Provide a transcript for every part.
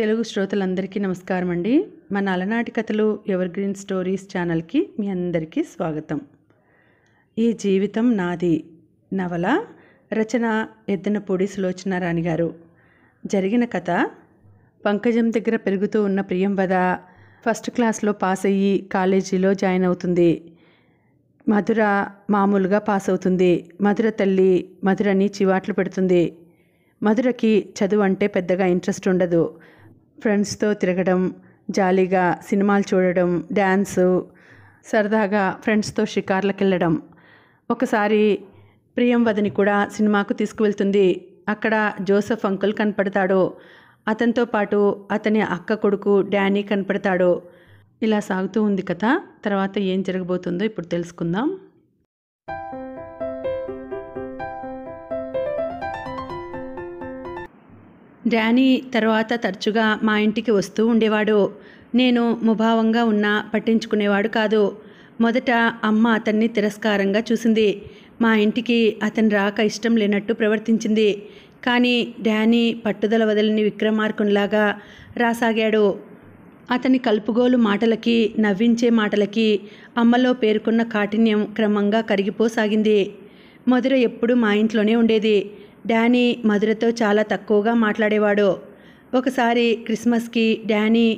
తెలుగు శ్రోతలందరికీ నమస్కారం అండి మన అలనాటి కథలు ఎవర్ గ్రీన్ స్టోరీస్ ఛానల్కి మీ అందరికీ స్వాగతం ఈ జీవితం నాది నవల రచన ఎద్దనపూడి రాణి గారు జరిగిన కథ పంకజం దగ్గర పెరుగుతూ ఉన్న ప్రియం వద ఫస్ట్ క్లాస్లో పాస్ అయ్యి కాలేజీలో జాయిన్ అవుతుంది మధుర మామూలుగా పాస్ అవుతుంది మధుర తల్లి మధురని చివాట్లు పెడుతుంది మధురకి చదువు అంటే పెద్దగా ఇంట్రెస్ట్ ఉండదు ఫ్రెండ్స్తో తిరగడం జాలీగా సినిమాలు చూడడం డ్యాన్సు సరదాగా ఫ్రెండ్స్తో షికార్లకు వెళ్ళడం ఒకసారి ప్రియంవదని కూడా సినిమాకు తీసుకువెళ్తుంది అక్కడ జోసఫ్ అంకుల్ కనపడతాడు అతనితో పాటు అతని అక్క కొడుకు డానీ కనపడతాడు ఇలా సాగుతూ ఉంది కథ తర్వాత ఏం జరగబోతుందో ఇప్పుడు తెలుసుకుందాం డానీ తర్వాత తరచుగా మా ఇంటికి వస్తూ ఉండేవాడు నేను ముభావంగా ఉన్నా పట్టించుకునేవాడు కాదు మొదట అమ్మ అతన్ని తిరస్కారంగా చూసింది మా ఇంటికి అతను రాక ఇష్టం లేనట్టు ప్రవర్తించింది కానీ డానీ పట్టుదల వదలని విక్రమార్కునిలాగా రాసాగాడు అతని కలుపుగోలు మాటలకి నవ్వించే మాటలకి అమ్మలో పేర్కొన్న కాఠిన్యం క్రమంగా కరిగిపోసాగింది మధుర ఎప్పుడూ మా ఇంట్లోనే ఉండేది డానీ మధురతో చాలా తక్కువగా మాట్లాడేవాడు ఒకసారి క్రిస్మస్కి డానీ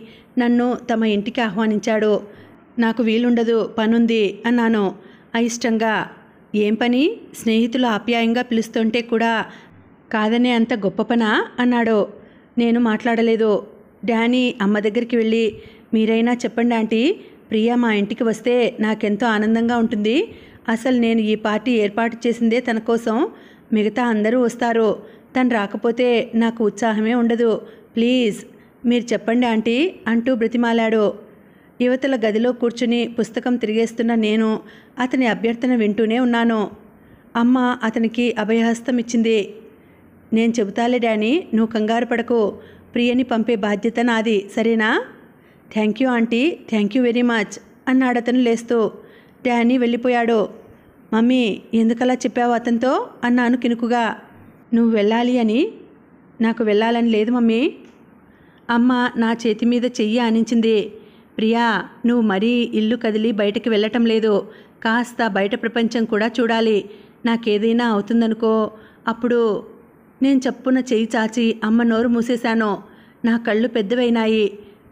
నన్ను తమ ఇంటికి ఆహ్వానించాడు నాకు వీలుండదు పనుంది అన్నాను అయిష్టంగా ఏం పని స్నేహితులు ఆప్యాయంగా పిలుస్తుంటే కూడా కాదనే అంత గొప్ప పనా అన్నాడు నేను మాట్లాడలేదు డానీ అమ్మ దగ్గరికి వెళ్ళి మీరైనా చెప్పండి ఆంటీ ప్రియా మా ఇంటికి వస్తే నాకెంతో ఆనందంగా ఉంటుంది అసలు నేను ఈ పార్టీ ఏర్పాటు చేసిందే తన కోసం మిగతా అందరూ వస్తారు తను రాకపోతే నాకు ఉత్సాహమే ఉండదు ప్లీజ్ మీరు చెప్పండి ఆంటీ అంటూ బ్రతిమాలాడు యువతల గదిలో కూర్చుని పుస్తకం తిరిగేస్తున్న నేను అతని అభ్యర్థన వింటూనే ఉన్నాను అమ్మ అతనికి అభయహస్తం ఇచ్చింది నేను చెబుతాలే డానీ నువ్వు కంగారు పడకు ప్రియని పంపే బాధ్యత నాది సరేనా thank you aunty thank you very much అన్నాడతను లేస్తూ డానీ వెళ్ళిపోయాడు మమ్మీ ఎందుకలా చెప్పావు అతనితో అన్నాను కినుకుగా నువ్వు వెళ్ళాలి అని నాకు వెళ్ళాలని లేదు మమ్మీ అమ్మ నా చేతి మీద చెయ్యి ఆనించింది ప్రియా నువ్వు మరీ ఇల్లు కదిలి బయటకు వెళ్ళటం లేదు కాస్త బయట ప్రపంచం కూడా చూడాలి నాకేదైనా అవుతుందనుకో అప్పుడు నేను చప్పున చెయ్యి చాచి అమ్మ నోరు మూసేశాను నా కళ్ళు పెద్దవైనాయి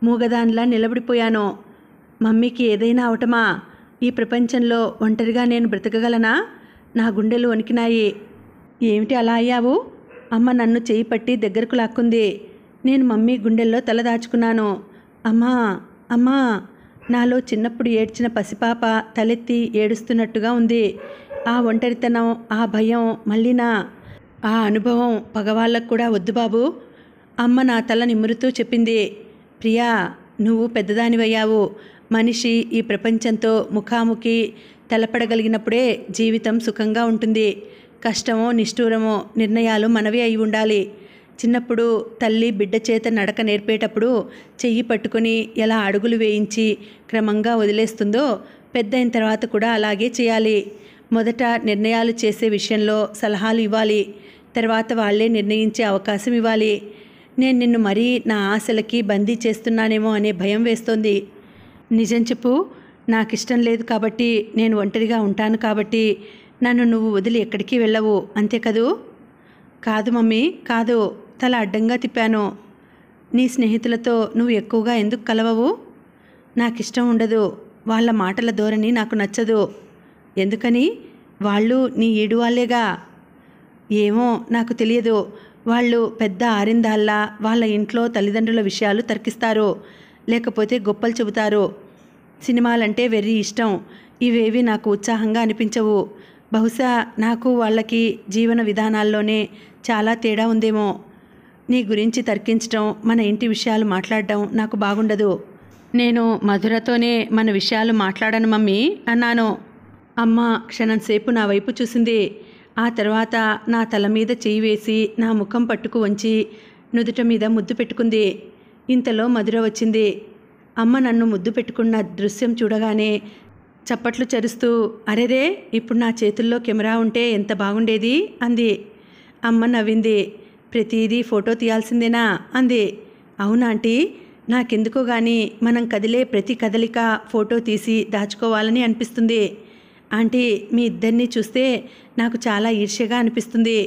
మూగదానిలా నిలబడిపోయాను మమ్మీకి ఏదైనా అవటమా ఈ ప్రపంచంలో ఒంటరిగా నేను బ్రతకగలనా నా గుండెలు వణికినాయి ఏమిటి అలా అయ్యావు అమ్మ నన్ను చేయి పట్టి దగ్గరకు లాక్కుంది నేను మమ్మీ గుండెల్లో తల దాచుకున్నాను అమ్మా అమ్మా నాలో చిన్నప్పుడు ఏడ్చిన పసిపాప తలెత్తి ఏడుస్తున్నట్టుగా ఉంది ఆ ఒంటరితనం ఆ భయం మళ్ళీ నా ఆ అనుభవం పగవాళ్ళకు కూడా వద్దు బాబు అమ్మ నా తల నిమ్మురుతూ చెప్పింది ప్రియా నువ్వు పెద్దదానివయ్యావు మనిషి ఈ ప్రపంచంతో ముఖాముఖి తలపడగలిగినప్పుడే జీవితం సుఖంగా ఉంటుంది కష్టమో నిష్ఠూరమో నిర్ణయాలు మనవి అయి ఉండాలి చిన్నప్పుడు తల్లి బిడ్డ చేత నడక నేర్పేటప్పుడు చెయ్యి పట్టుకుని ఎలా అడుగులు వేయించి క్రమంగా వదిలేస్తుందో పెద్దయిన తర్వాత కూడా అలాగే చేయాలి మొదట నిర్ణయాలు చేసే విషయంలో సలహాలు ఇవ్వాలి తర్వాత వాళ్లే నిర్ణయించే అవకాశం ఇవ్వాలి నేను నిన్ను మరీ నా ఆశలకి బందీ చేస్తున్నానేమో అనే భయం వేస్తోంది నిజం చెప్పు నాకు ఇష్టం లేదు కాబట్టి నేను ఒంటరిగా ఉంటాను కాబట్టి నన్ను నువ్వు వదిలి ఎక్కడికి వెళ్ళవు అంతే కదూ కాదు మమ్మీ కాదు తల అడ్డంగా తిప్పాను నీ స్నేహితులతో నువ్వు ఎక్కువగా ఎందుకు కలవవు నాకు ఇష్టం ఉండదు వాళ్ళ మాటల ధోరణి నాకు నచ్చదు ఎందుకని వాళ్ళు నీ ఏడు వాళ్ళేగా ఏమో నాకు తెలియదు వాళ్ళు పెద్ద ఆరిందాల్లా వాళ్ళ ఇంట్లో తల్లిదండ్రుల విషయాలు తర్కిస్తారు లేకపోతే గొప్పలు చెబుతారు సినిమాలంటే వెర్రీ ఇష్టం ఇవేవి నాకు ఉత్సాహంగా అనిపించవు బహుశా నాకు వాళ్ళకి జీవన విధానాల్లోనే చాలా తేడా ఉందేమో నీ గురించి తర్కించడం మన ఇంటి విషయాలు మాట్లాడడం నాకు బాగుండదు నేను మధురతోనే మన విషయాలు మాట్లాడను మమ్మీ అన్నాను అమ్మ క్షణం సేపు నా వైపు చూసింది ఆ తర్వాత నా తల మీద చేయి వేసి నా ముఖం పట్టుకు వంచి నుదుట మీద ముద్దు పెట్టుకుంది ఇంతలో మధుర వచ్చింది అమ్మ నన్ను ముద్దు పెట్టుకున్న దృశ్యం చూడగానే చప్పట్లు చరుస్తూ అరేరే ఇప్పుడు నా చేతుల్లో కెమెరా ఉంటే ఎంత బాగుండేది అంది అమ్మ నవ్వింది ప్రతిదీ ఫోటో తీయాల్సిందేనా అంది అవునాంటీ నాకెందుకో కానీ మనం కదిలే ప్రతి కదలిక ఫోటో తీసి దాచుకోవాలని అనిపిస్తుంది ఆంటీ మీ ఇద్దరిని చూస్తే నాకు చాలా ఈర్ష్యగా అనిపిస్తుంది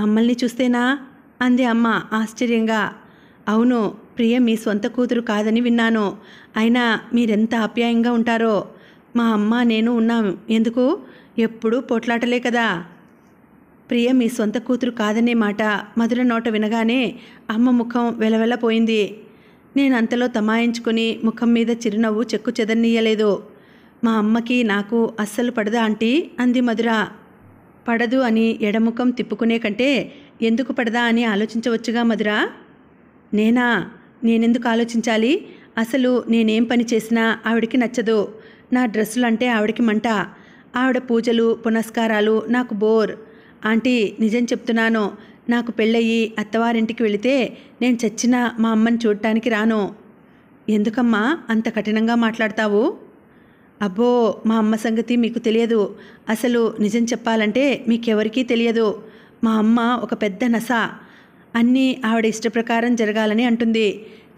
మమ్మల్ని చూస్తేనా అంది అమ్మ ఆశ్చర్యంగా అవును ప్రియ మీ సొంత కూతురు కాదని విన్నాను అయినా మీరెంత ఆప్యాయంగా ఉంటారో మా అమ్మ నేను ఉన్నాం ఎందుకు ఎప్పుడూ పోట్లాటలే కదా ప్రియ మీ సొంత కూతురు కాదనే మాట మధుర నోట వినగానే అమ్మ ముఖం వెలవెలపోయింది నేను అంతలో తమాయించుకుని ముఖం మీద చిరునవ్వు చెక్కు చెదన్నీయలేదు మా అమ్మకి నాకు అస్సలు పడదా ఆంటీ అంది మధుర పడదు అని ఎడముఖం తిప్పుకునే కంటే ఎందుకు పడదా అని ఆలోచించవచ్చుగా మధురా నేనా నేనెందుకు ఆలోచించాలి అసలు నేనేం పని చేసినా ఆవిడకి నచ్చదు నా డ్రెస్సులు అంటే ఆవిడకి మంట ఆవిడ పూజలు పునస్కారాలు నాకు బోర్ ఆంటీ నిజం చెప్తున్నాను నాకు పెళ్ళయ్యి అత్తవారింటికి వెళితే నేను చచ్చినా మా అమ్మని చూడటానికి రాను ఎందుకమ్మా అంత కఠినంగా మాట్లాడతావు అబ్బో మా అమ్మ సంగతి మీకు తెలియదు అసలు నిజం చెప్పాలంటే మీకెవరికీ తెలియదు మా అమ్మ ఒక పెద్ద నస అన్నీ ఆవిడ ఇష్టప్రకారం జరగాలని అంటుంది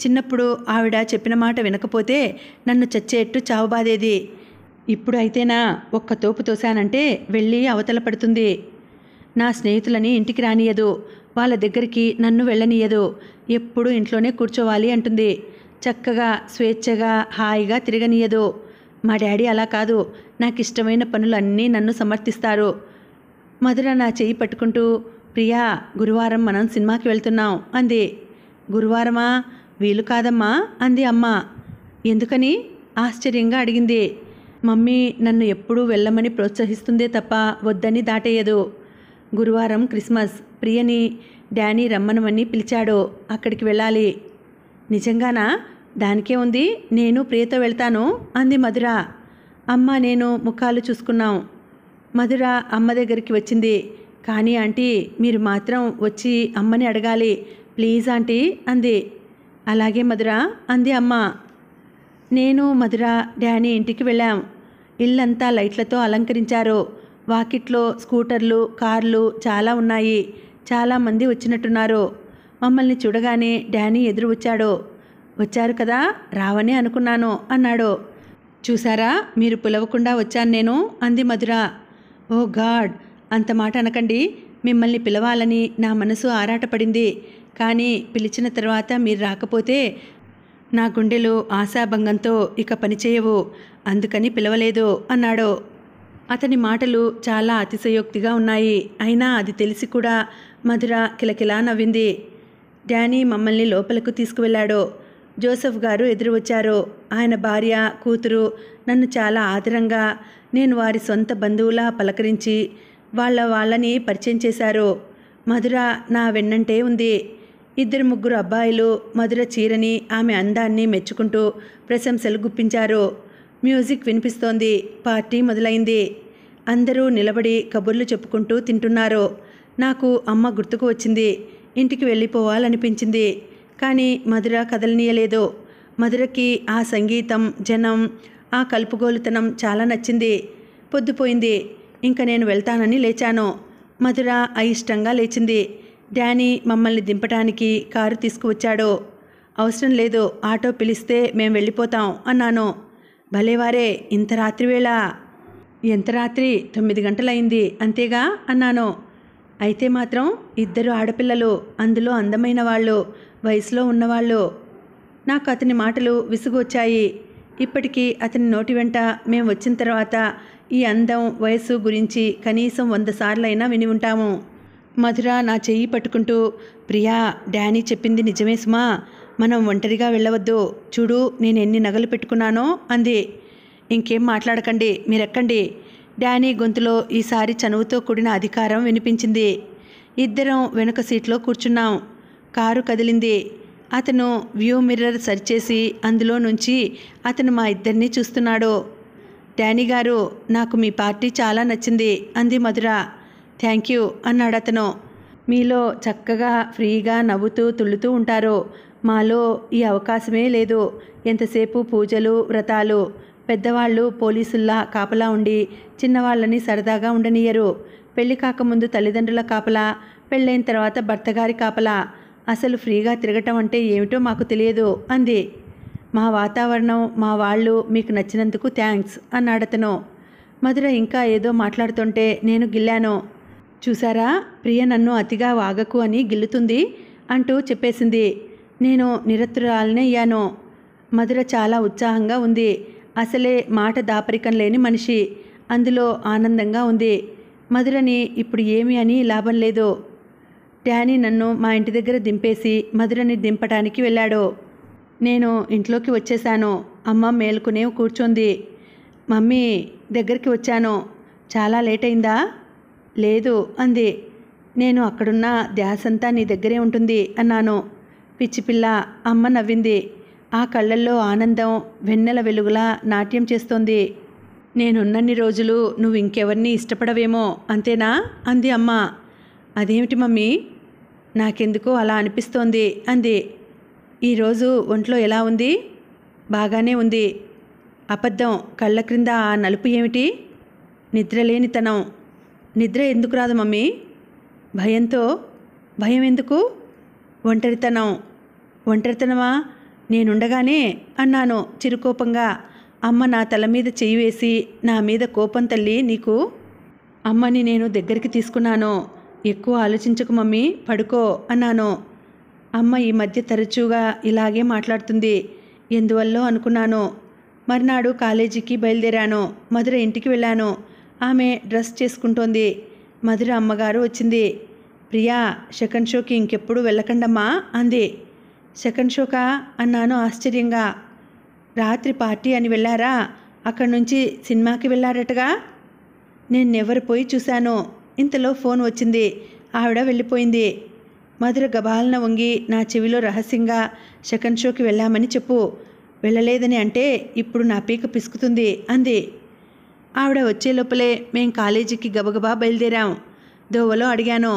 చిన్నప్పుడు ఆవిడ చెప్పిన మాట వినకపోతే నన్ను చచ్చేట్టు బాధేది ఇప్పుడు అయితేనా ఒక్క తోపు తోశానంటే వెళ్ళి అవతల పడుతుంది నా స్నేహితులని ఇంటికి రానియదు వాళ్ళ దగ్గరికి నన్ను వెళ్ళనీయదు ఎప్పుడు ఇంట్లోనే కూర్చోవాలి అంటుంది చక్కగా స్వేచ్ఛగా హాయిగా తిరగనీయదు మా డాడీ అలా కాదు నాకు ఇష్టమైన పనులన్నీ నన్ను సమర్థిస్తారు మధుర నా చెయ్యి పట్టుకుంటూ ప్రియా గురువారం మనం సినిమాకి వెళ్తున్నాం అంది గురువారమా వీలు కాదమ్మా అంది అమ్మ ఎందుకని ఆశ్చర్యంగా అడిగింది మమ్మీ నన్ను ఎప్పుడూ వెళ్ళమని ప్రోత్సహిస్తుందే తప్ప వద్దని దాటేయదు గురువారం క్రిస్మస్ ప్రియని డానీ రమ్మనమని పిలిచాడు అక్కడికి వెళ్ళాలి నిజంగానా దానికే ఉంది నేను ప్రియతో వెళ్తాను అంది మధుర అమ్మ నేను ముఖాలు చూసుకున్నాం మధుర అమ్మ దగ్గరికి వచ్చింది కానీ ఆంటీ మీరు మాత్రం వచ్చి అమ్మని అడగాలి ప్లీజ్ ఆంటీ అంది అలాగే మధుర అంది అమ్మ నేను మధుర డానీ ఇంటికి వెళ్ళాం ఇల్లంతా లైట్లతో అలంకరించారు వాకిట్లో స్కూటర్లు కార్లు చాలా ఉన్నాయి చాలామంది వచ్చినట్టున్నారు మమ్మల్ని చూడగానే డానీ ఎదురు వచ్చాడు వచ్చారు కదా రావని అనుకున్నాను అన్నాడు చూసారా మీరు పిలవకుండా వచ్చాను నేను అంది మధుర ఓ గాడ్ అంత మాట అనకండి మిమ్మల్ని పిలవాలని నా మనసు ఆరాటపడింది కానీ పిలిచిన తర్వాత మీరు రాకపోతే నా గుండెలు ఆశాభంగంతో ఇక పనిచేయవు అందుకని పిలవలేదు అన్నాడు అతని మాటలు చాలా అతిశయోక్తిగా ఉన్నాయి అయినా అది తెలిసి కూడా మధుర కిలకిలా నవ్వింది డానీ మమ్మల్ని లోపలకు తీసుకువెళ్ళాడు జోసెఫ్ గారు ఎదురు వచ్చారు ఆయన భార్య కూతురు నన్ను చాలా ఆదరంగా నేను వారి సొంత బంధువులా పలకరించి వాళ్ళ వాళ్ళని పరిచయం చేశారు మధుర నా వెన్నంటే ఉంది ఇద్దరు ముగ్గురు అబ్బాయిలు మధుర చీరని ఆమె అందాన్ని మెచ్చుకుంటూ ప్రశంసలు గుప్పించారు మ్యూజిక్ వినిపిస్తోంది పార్టీ మొదలైంది అందరూ నిలబడి కబుర్లు చెప్పుకుంటూ తింటున్నారు నాకు అమ్మ గుర్తుకు వచ్చింది ఇంటికి వెళ్ళిపోవాలనిపించింది కానీ మధుర కదలనీయలేదు మధురకి ఆ సంగీతం జనం ఆ కలుపుగోలుతనం చాలా నచ్చింది పొద్దుపోయింది ఇంక నేను వెళ్తానని లేచాను మధుర అయిష్టంగా లేచింది డానీ మమ్మల్ని దింపటానికి కారు తీసుకువచ్చాడు అవసరం లేదు ఆటో పిలిస్తే మేము వెళ్ళిపోతాం అన్నాను భలేవారే ఇంత రాత్రి వేళ ఎంత రాత్రి తొమ్మిది గంటలైంది అంతేగా అన్నాను అయితే మాత్రం ఇద్దరు ఆడపిల్లలు అందులో అందమైన వాళ్ళు వయసులో ఉన్నవాళ్ళు నాకు అతని మాటలు విసుగొచ్చాయి ఇప్పటికీ అతని నోటి వెంట మేము వచ్చిన తర్వాత ఈ అందం వయసు గురించి కనీసం వంద సార్లైనా విని ఉంటాము మధుర నా చెయ్యి పట్టుకుంటూ ప్రియా డానీ చెప్పింది నిజమే సుమా మనం ఒంటరిగా వెళ్ళవద్దు చూడు నేను ఎన్ని నగలు పెట్టుకున్నానో అంది ఇంకేం మాట్లాడకండి మీరెక్కండి డానీ గొంతులో ఈసారి చనువుతో కూడిన అధికారం వినిపించింది ఇద్దరం వెనుక సీట్లో కూర్చున్నాం కారు కదిలింది అతను వ్యూ మిర్రర్ సర్చ్ చేసి అందులో నుంచి అతను మా ఇద్దరిని చూస్తున్నాడు డానీ గారు నాకు మీ పార్టీ చాలా నచ్చింది అంది మధుర థ్యాంక్ యూ అన్నాడు అతను మీలో చక్కగా ఫ్రీగా నవ్వుతూ తుళ్ళుతూ ఉంటారు మాలో ఈ అవకాశమే లేదు ఎంతసేపు పూజలు వ్రతాలు పెద్దవాళ్ళు పోలీసుల్లా కాపలా ఉండి చిన్నవాళ్ళని సరదాగా ఉండనియరు పెళ్లి కాకముందు తల్లిదండ్రుల కాపలా పెళ్ళైన తర్వాత భర్తగారి కాపలా అసలు ఫ్రీగా తిరగటం అంటే ఏమిటో మాకు తెలియదు అంది మా వాతావరణం మా వాళ్ళు మీకు నచ్చినందుకు థ్యాంక్స్ అన్నాడతను మధుర ఇంకా ఏదో మాట్లాడుతుంటే నేను గిల్లాను చూసారా ప్రియ నన్ను అతిగా వాగకు అని గిల్లుతుంది అంటూ చెప్పేసింది నేను నిరత్తురాలనే అయ్యాను మధుర చాలా ఉత్సాహంగా ఉంది అసలే మాట దాపరికం లేని మనిషి అందులో ఆనందంగా ఉంది మధురని ఇప్పుడు ఏమి అని లాభం లేదు డానీ నన్ను మా ఇంటి దగ్గర దింపేసి మధురని దింపటానికి వెళ్ళాడు నేను ఇంట్లోకి వచ్చేశాను అమ్మ మేలుకునే కూర్చుంది మమ్మీ దగ్గరికి వచ్చాను చాలా లేట్ అయిందా లేదు అంది నేను అక్కడున్న ధ్యాసంతా నీ దగ్గరే ఉంటుంది అన్నాను పిచ్చిపిల్ల అమ్మ నవ్వింది ఆ కళ్ళల్లో ఆనందం వెన్నెల వెలుగులా నాట్యం చేస్తోంది నేనున్నన్ని రోజులు నువ్వు ఇంకెవరిని ఇష్టపడవేమో అంతేనా అంది అమ్మ అదేమిటి మమ్మీ నాకెందుకో అలా అనిపిస్తోంది అంది ఈరోజు ఒంట్లో ఎలా ఉంది బాగానే ఉంది అబద్ధం కళ్ళ క్రింద ఆ నలుపు ఏమిటి నిద్రలేనితనం నిద్ర ఎందుకు రాదు మమ్మీ భయంతో భయం ఎందుకు ఒంటరితనం ఒంటరితనమా నేనుండగానే అన్నాను చిరుకోపంగా అమ్మ నా తల మీద చేయి వేసి నా మీద కోపం తల్లి నీకు అమ్మని నేను దగ్గరికి తీసుకున్నాను ఎక్కువ ఆలోచించకు మమ్మీ పడుకో అన్నాను అమ్మ ఈ మధ్య తరచుగా ఇలాగే మాట్లాడుతుంది ఎందువల్లో అనుకున్నాను మర్నాడు కాలేజీకి బయలుదేరాను మధుర ఇంటికి వెళ్ళాను ఆమె డ్రెస్ చేసుకుంటోంది మధుర అమ్మగారు వచ్చింది ప్రియా సెకండ్ షోకి ఇంకెప్పుడు వెళ్ళకండమ్మా అంది సెకండ్ షోకా అన్నాను ఆశ్చర్యంగా రాత్రి పార్టీ అని వెళ్ళారా అక్కడి నుంచి సినిమాకి వెళ్ళారటగా ఎవరు పోయి చూశాను ఇంతలో ఫోన్ వచ్చింది ఆవిడ వెళ్ళిపోయింది మధుర గబాలన వంగి నా చెవిలో రహస్యంగా సెకండ్ షోకి వెళ్ళామని చెప్పు వెళ్ళలేదని అంటే ఇప్పుడు నా పీక పిసుకుతుంది అంది ఆవిడ వచ్చే లోపలే మేం కాలేజీకి గబగబా బయలుదేరాం దోవలో అడిగాను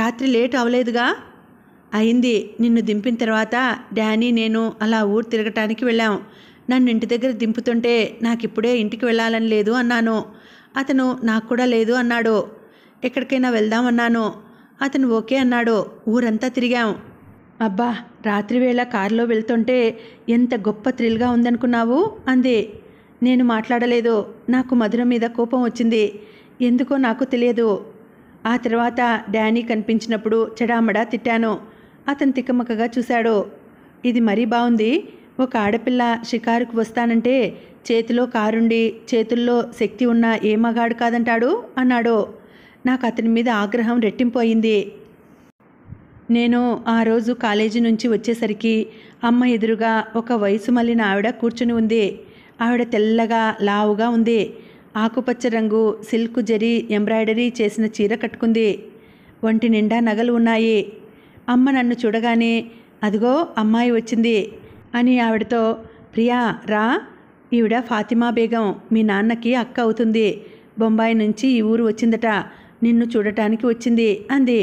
రాత్రి లేట్ అవలేదుగా అయింది నిన్ను దింపిన తర్వాత డానీ నేను అలా ఊరు తిరగటానికి వెళ్ళాం నన్ను ఇంటి దగ్గర దింపుతుంటే నాకిప్పుడే ఇంటికి వెళ్ళాలని లేదు అన్నాను అతను నాకు కూడా లేదు అన్నాడు ఎక్కడికైనా వెళ్దామన్నాను అతను ఓకే అన్నాడు ఊరంతా తిరిగాం అబ్బా రాత్రివేళ కారులో వెళ్తుంటే ఎంత గొప్ప థ్రిల్గా ఉందనుకున్నావు అంది నేను మాట్లాడలేదు నాకు మధుర మీద కోపం వచ్చింది ఎందుకో నాకు తెలియదు ఆ తర్వాత డానీ కనిపించినప్పుడు చెడామడా తిట్టాను అతను తిక్కమక్కగా చూశాడు ఇది మరీ బాగుంది ఒక ఆడపిల్ల షికారుకు వస్తానంటే చేతిలో కారుండి చేతుల్లో శక్తి ఉన్న ఏ మగాడు కాదంటాడు అన్నాడు నాకు అతని మీద ఆగ్రహం రెట్టింపోయింది నేను ఆ రోజు కాలేజీ నుంచి వచ్చేసరికి అమ్మ ఎదురుగా ఒక వయసు మళ్ళిన ఆవిడ కూర్చుని ఉంది ఆవిడ తెల్లగా లావుగా ఉంది ఆకుపచ్చ రంగు సిల్క్ జరీ ఎంబ్రాయిడరీ చేసిన చీర కట్టుకుంది ఒంటి నిండా నగలు ఉన్నాయి అమ్మ నన్ను చూడగానే అదిగో అమ్మాయి వచ్చింది అని ఆవిడతో ప్రియా రా ఈవిడ ఫాతిమా బేగం మీ నాన్నకి అక్క అవుతుంది బొంబాయి నుంచి ఈ ఊరు వచ్చిందట నిన్ను చూడటానికి వచ్చింది అంది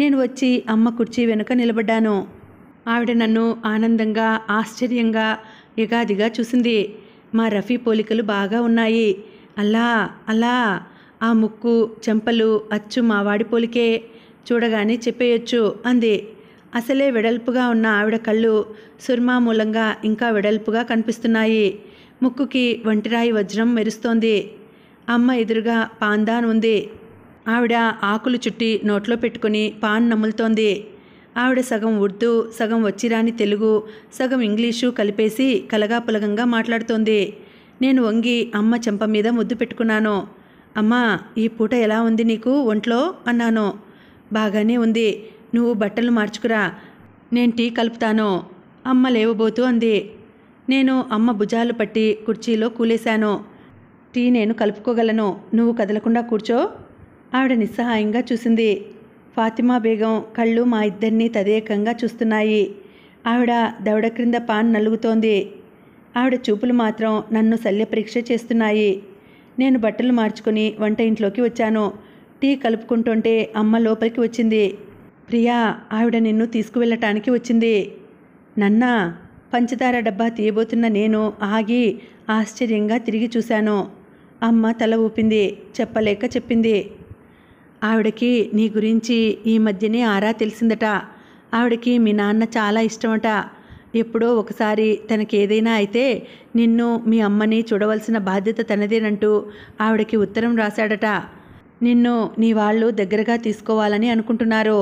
నేను వచ్చి అమ్మ కుర్చీ వెనుక నిలబడ్డాను ఆవిడ నన్ను ఆనందంగా ఆశ్చర్యంగా యుగాదిగా చూసింది మా రఫీ పోలికలు బాగా ఉన్నాయి అలా అలా ఆ ముక్కు చెంపలు అచ్చు మావాడి పోలికే చూడగానే చెప్పేయొచ్చు అంది అసలే వెడల్పుగా ఉన్న ఆవిడ కళ్ళు సుర్మా మూలంగా ఇంకా వెడల్పుగా కనిపిస్తున్నాయి ముక్కుకి వంటిరాయి వజ్రం మెరుస్తోంది అమ్మ ఎదురుగా పాందాన్ ఉంది ఆవిడ ఆకులు చుట్టి నోట్లో పెట్టుకుని పాన్ నములుతోంది ఆవిడ సగం ఉర్దూ సగం వచ్చిరాని తెలుగు సగం ఇంగ్లీషు కలిపేసి కలగాపులగంగా మాట్లాడుతోంది నేను వంగి అమ్మ చెంప మీద ముద్దు పెట్టుకున్నాను అమ్మా ఈ పూట ఎలా ఉంది నీకు ఒంట్లో అన్నాను బాగానే ఉంది నువ్వు బట్టలు మార్చుకురా నేను టీ కలుపుతాను అమ్మ లేవబోతూ అంది నేను అమ్మ భుజాలు పట్టి కుర్చీలో కూలేశాను టీ నేను కలుపుకోగలను నువ్వు కదలకుండా కూర్చో ఆవిడ నిస్సహాయంగా చూసింది ఫాతిమా బేగం కళ్ళు మా ఇద్దరినీ తదేకంగా చూస్తున్నాయి ఆవిడ దవడ క్రింద పాన్ నలుగుతోంది ఆవిడ చూపులు మాత్రం నన్ను శల్యపరీక్ష చేస్తున్నాయి నేను బట్టలు మార్చుకుని వంట ఇంట్లోకి వచ్చాను టీ కలుపుకుంటుంటే అమ్మ లోపలికి వచ్చింది ప్రియా ఆవిడ నిన్ను తీసుకువెళ్ళటానికి వచ్చింది నన్నా పంచదార డబ్బా తీయబోతున్న నేను ఆగి ఆశ్చర్యంగా తిరిగి చూశాను అమ్మ తల ఊపింది చెప్పలేక చెప్పింది ఆవిడకి నీ గురించి ఈ మధ్యనే ఆరా తెలిసిందట ఆవిడకి మీ నాన్న చాలా ఇష్టమట ఎప్పుడో ఒకసారి తనకి ఏదైనా అయితే నిన్ను మీ అమ్మని చూడవలసిన బాధ్యత తనదేనంటూ ఆవిడకి ఉత్తరం రాశాడట నిన్ను నీ వాళ్ళు దగ్గరగా తీసుకోవాలని అనుకుంటున్నారు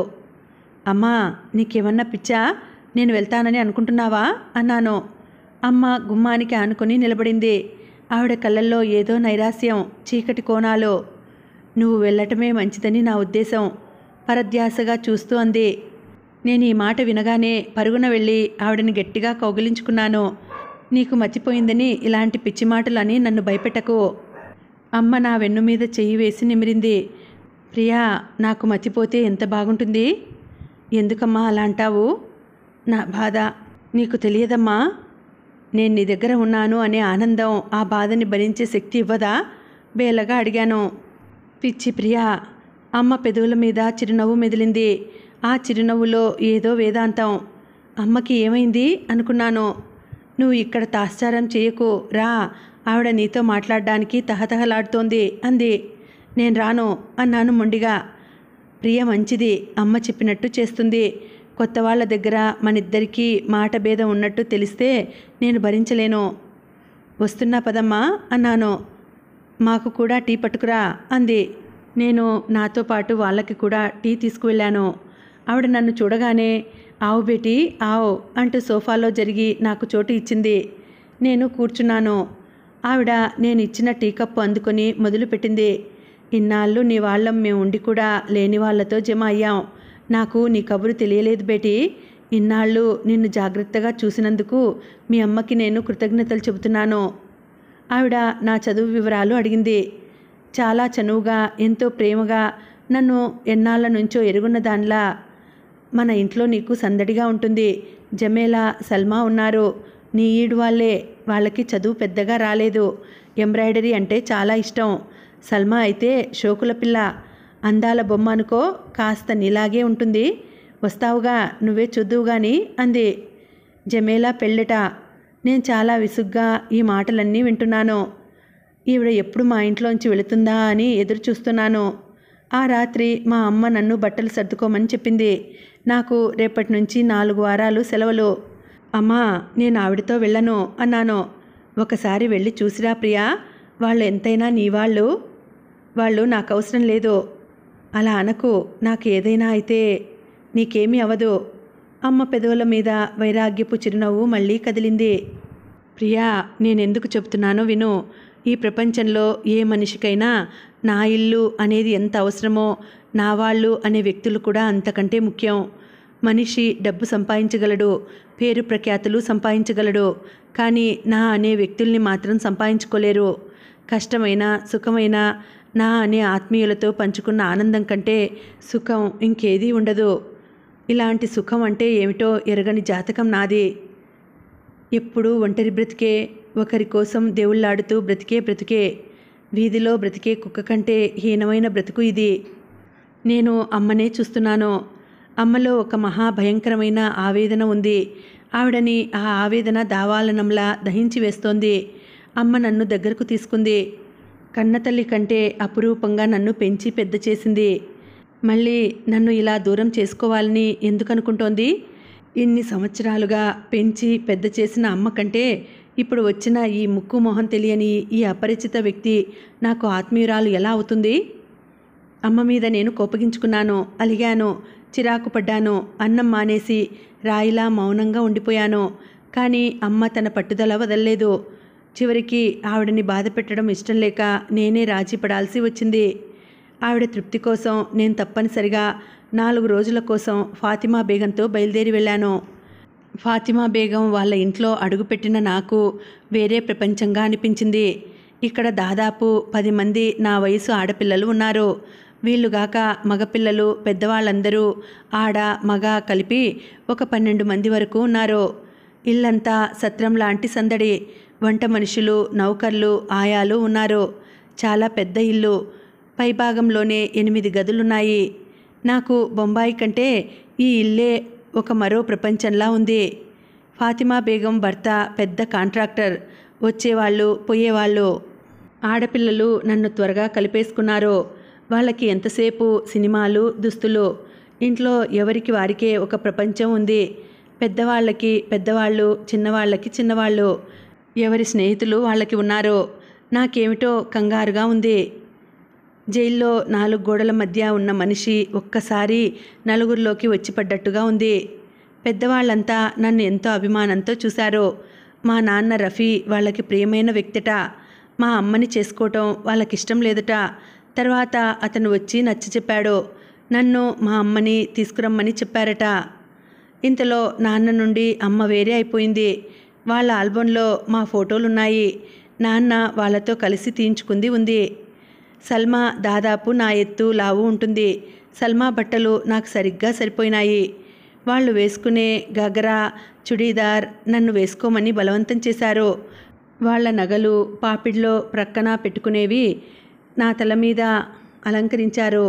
అమ్మా నీకేమన్నా పిచ్చా నేను వెళ్తానని అనుకుంటున్నావా అన్నాను అమ్మ గుమ్మానికి ఆనుకొని నిలబడింది ఆవిడ కళ్ళల్లో ఏదో నైరాస్యం చీకటి కోణాలు నువ్వు వెళ్ళటమే మంచిదని నా ఉద్దేశం పరధ్యాసగా చూస్తూ అంది నేను ఈ మాట వినగానే పరుగున వెళ్ళి ఆవిడని గట్టిగా కౌగిలించుకున్నాను నీకు మర్చిపోయిందని ఇలాంటి పిచ్చి అని నన్ను భయపెట్టకు అమ్మ నా వెన్ను మీద చెయ్యి వేసి నిమిరింది ప్రియా నాకు మర్చిపోతే ఎంత బాగుంటుంది ఎందుకమ్మా అలా అంటావు నా బాధ నీకు తెలియదమ్మా నేను నీ దగ్గర ఉన్నాను అనే ఆనందం ఆ బాధని భరించే శక్తి ఇవ్వదా బేలగా అడిగాను పిచ్చి ప్రియ అమ్మ పెదవుల మీద చిరునవ్వు మెదిలింది ఆ చిరునవ్వులో ఏదో వేదాంతం అమ్మకి ఏమైంది అనుకున్నాను నువ్వు ఇక్కడ తాశ్చారం చేయకు రా ఆవిడ నీతో మాట్లాడడానికి తహతహలాడుతోంది అంది నేను రాను అన్నాను మొండిగా ప్రియ మంచిది అమ్మ చెప్పినట్టు చేస్తుంది కొత్త వాళ్ళ దగ్గర మనిద్దరికీ మాట భేదం ఉన్నట్టు తెలిస్తే నేను భరించలేను వస్తున్నా పదమ్మా అన్నాను మాకు కూడా టీ పట్టుకురా అంది నేను నాతో పాటు వాళ్ళకి కూడా టీ తీసుకువెళ్ళాను ఆవిడ నన్ను చూడగానే ఆవు బేటి ఆవు అంటూ సోఫాలో జరిగి నాకు చోటు ఇచ్చింది నేను కూర్చున్నాను ఆవిడ నేను ఇచ్చిన టీ కప్పు అందుకొని మొదలుపెట్టింది ఇన్నాళ్ళు నీ వాళ్ళం మేము ఉండి కూడా లేని వాళ్ళతో జమ అయ్యాం నాకు నీ కబురు తెలియలేదు బేటి ఇన్నాళ్ళు నిన్ను జాగ్రత్తగా చూసినందుకు మీ అమ్మకి నేను కృతజ్ఞతలు చెబుతున్నాను ఆవిడ నా చదువు వివరాలు అడిగింది చాలా చనువుగా ఎంతో ప్రేమగా నన్ను ఎన్నాళ్ళ నుంచో ఎరుగున్న దానిలా మన ఇంట్లో నీకు సందడిగా ఉంటుంది జమేలా సల్మా ఉన్నారు నీ ఈడు వాళ్ళే వాళ్ళకి చదువు పెద్దగా రాలేదు ఎంబ్రాయిడరీ అంటే చాలా ఇష్టం సల్మా అయితే షోకుల పిల్ల అందాల బొమ్మ అనుకో కాస్త నీలాగే ఉంటుంది వస్తావుగా నువ్వే చూద్దువు గాని అంది జమేలా పెళ్ళట నేను చాలా విసుగ్గా ఈ మాటలన్నీ వింటున్నాను ఈవిడ ఎప్పుడు మా ఇంట్లోంచి వెళుతుందా అని ఎదురు చూస్తున్నాను ఆ రాత్రి మా అమ్మ నన్ను బట్టలు సర్దుకోమని చెప్పింది నాకు రేపటి నుంచి నాలుగు వారాలు సెలవులు అమ్మా నేను ఆవిడతో వెళ్ళను అన్నాను ఒకసారి వెళ్ళి చూసిరా ప్రియా వాళ్ళు ఎంతైనా నీ వాళ్ళు వాళ్ళు నాకు అవసరం లేదు అలా అనకు నాకు ఏదైనా అయితే నీకేమీ అవ్వదు అమ్మ పెదవుల మీద వైరాగ్యపు చిరునవ్వు మళ్ళీ కదిలింది ప్రియా నేనెందుకు చెబుతున్నానో విను ఈ ప్రపంచంలో ఏ మనిషికైనా నా ఇల్లు అనేది ఎంత అవసరమో నా వాళ్ళు అనే వ్యక్తులు కూడా అంతకంటే ముఖ్యం మనిషి డబ్బు సంపాదించగలడు పేరు ప్రఖ్యాతులు సంపాదించగలడు కానీ నా అనే వ్యక్తుల్ని మాత్రం సంపాదించుకోలేరు కష్టమైన సుఖమైన నా అనే ఆత్మీయులతో పంచుకున్న ఆనందం కంటే సుఖం ఇంకేదీ ఉండదు ఇలాంటి సుఖం అంటే ఏమిటో ఎరగని జాతకం నాది ఎప్పుడు ఒంటరి బ్రతికే ఒకరి కోసం దేవుళ్ళాడుతూ బ్రతికే బ్రతికే వీధిలో బ్రతికే కుక్క కంటే హీనమైన బ్రతుకు ఇది నేను అమ్మనే చూస్తున్నాను అమ్మలో ఒక మహాభయంకరమైన ఆవేదన ఉంది ఆవిడని ఆ ఆవేదన దావాలనంలా దహించి వేస్తోంది అమ్మ నన్ను దగ్గరకు తీసుకుంది కన్నతల్లి కంటే అపురూపంగా నన్ను పెంచి పెద్ద చేసింది మళ్ళీ నన్ను ఇలా దూరం చేసుకోవాలని ఎందుకనుకుంటోంది ఇన్ని సంవత్సరాలుగా పెంచి పెద్ద చేసిన అమ్మ కంటే ఇప్పుడు వచ్చిన ఈ ముక్కు మొహం తెలియని ఈ అపరిచిత వ్యక్తి నాకు ఆత్మీయురాలు ఎలా అవుతుంది అమ్మ మీద నేను కోపగించుకున్నాను అలిగాను చిరాకు పడ్డాను అన్నం మానేసి రాయిలా మౌనంగా ఉండిపోయాను కానీ అమ్మ తన పట్టుదల వదల్లేదు చివరికి ఆవిడని బాధ పెట్టడం ఇష్టం లేక నేనే రాజీ పడాల్సి వచ్చింది ఆవిడ తృప్తి కోసం నేను తప్పనిసరిగా నాలుగు రోజుల కోసం ఫాతిమా బేగంతో బయలుదేరి వెళ్ళాను ఫాతిమా బేగం వాళ్ళ ఇంట్లో అడుగుపెట్టిన నాకు వేరే ప్రపంచంగా అనిపించింది ఇక్కడ దాదాపు పది మంది నా వయసు ఆడపిల్లలు ఉన్నారు వీళ్ళుగాక మగపిల్లలు పెద్దవాళ్ళందరూ ఆడ మగ కలిపి ఒక పన్నెండు మంది వరకు ఉన్నారు ఇల్లంతా సత్రం లాంటి సందడి వంట మనుషులు నౌకర్లు ఆయాలు ఉన్నారు చాలా పెద్ద ఇల్లు పైభాగంలోనే ఎనిమిది గదులున్నాయి నాకు బొంబాయి కంటే ఈ ఇల్లే ఒక మరో ప్రపంచంలా ఉంది ఫాతిమా బేగం భర్త పెద్ద కాంట్రాక్టర్ వచ్చేవాళ్ళు పోయేవాళ్ళు ఆడపిల్లలు నన్ను త్వరగా కలిపేసుకున్నారు వాళ్ళకి ఎంతసేపు సినిమాలు దుస్తులు ఇంట్లో ఎవరికి వారికే ఒక ప్రపంచం ఉంది పెద్దవాళ్ళకి పెద్దవాళ్ళు చిన్నవాళ్ళకి చిన్నవాళ్ళు ఎవరి స్నేహితులు వాళ్ళకి ఉన్నారు నాకేమిటో కంగారుగా ఉంది జైల్లో నాలుగు గోడల మధ్య ఉన్న మనిషి ఒక్కసారి నలుగురిలోకి వచ్చిపడ్డట్టుగా ఉంది పెద్దవాళ్ళంతా నన్ను ఎంతో అభిమానంతో చూశారు మా నాన్న రఫీ వాళ్ళకి ప్రియమైన వ్యక్తిట మా అమ్మని చేసుకోవటం వాళ్ళకిష్టం లేదుట తర్వాత అతను వచ్చి నచ్చ చెప్పాడు నన్ను మా అమ్మని తీసుకురమ్మని చెప్పారట ఇంతలో నాన్న నుండి అమ్మ వేరే అయిపోయింది వాళ్ళ ఆల్బంలో మా ఫోటోలున్నాయి నాన్న వాళ్ళతో కలిసి తీయించుకుంది ఉంది సల్మా దాదాపు నా ఎత్తు లావు ఉంటుంది సల్మా బట్టలు నాకు సరిగ్గా సరిపోయినాయి వాళ్ళు వేసుకునే గగరా చుడీదార్ నన్ను వేసుకోమని బలవంతం చేశారు వాళ్ళ నగలు పాపిడిలో ప్రక్కన పెట్టుకునేవి నా తల మీద అలంకరించారు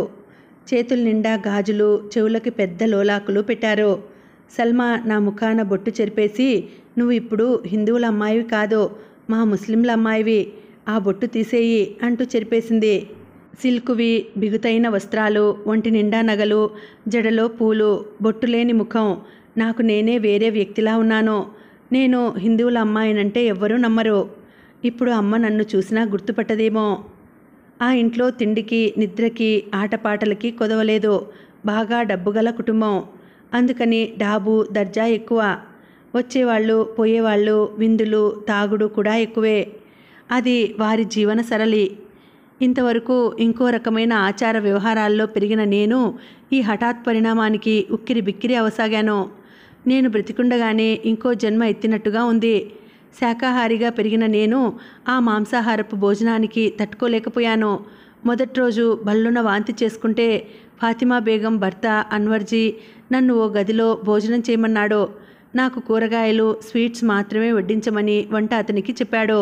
చేతుల నిండా గాజులు చెవులకి పెద్ద లోలాకులు పెట్టారు సల్మా నా ముఖాన బొట్టు చెరిపేసి నువ్వు ఇప్పుడు హిందువుల అమ్మాయివి కాదు మా ముస్లింల అమ్మాయివి ఆ బొట్టు తీసేయి అంటూ చెరిపేసింది సిల్కువి బిగుతైన వస్త్రాలు ఒంటి నిండా నగలు జడలో పూలు బొట్టులేని ముఖం నాకు నేనే వేరే వ్యక్తిలా ఉన్నాను నేను హిందువుల అమ్మాయినంటే ఎవ్వరూ నమ్మరు ఇప్పుడు అమ్మ నన్ను చూసినా గుర్తుపట్టదేమో ఆ ఇంట్లో తిండికి నిద్రకి ఆటపాటలకి కొదవలేదు బాగా డబ్బుగల కుటుంబం అందుకని డాబు దర్జా ఎక్కువ వచ్చేవాళ్ళు పోయేవాళ్ళు విందులు తాగుడు కూడా ఎక్కువే అది వారి జీవన సరళి ఇంతవరకు ఇంకో రకమైన ఆచార వ్యవహారాల్లో పెరిగిన నేను ఈ హఠాత్ పరిణామానికి ఉక్కిరి బిక్కిరి అవసాగాను నేను బ్రతికుండగానే ఇంకో జన్మ ఎత్తినట్టుగా ఉంది శాకాహారిగా పెరిగిన నేను ఆ మాంసాహారపు భోజనానికి తట్టుకోలేకపోయాను మొదటి రోజు బల్లున వాంతి చేసుకుంటే ఫాతిమా బేగం భర్త అన్వర్జీ నన్ను ఓ గదిలో భోజనం చేయమన్నాడు నాకు కూరగాయలు స్వీట్స్ మాత్రమే వడ్డించమని వంట అతనికి చెప్పాడు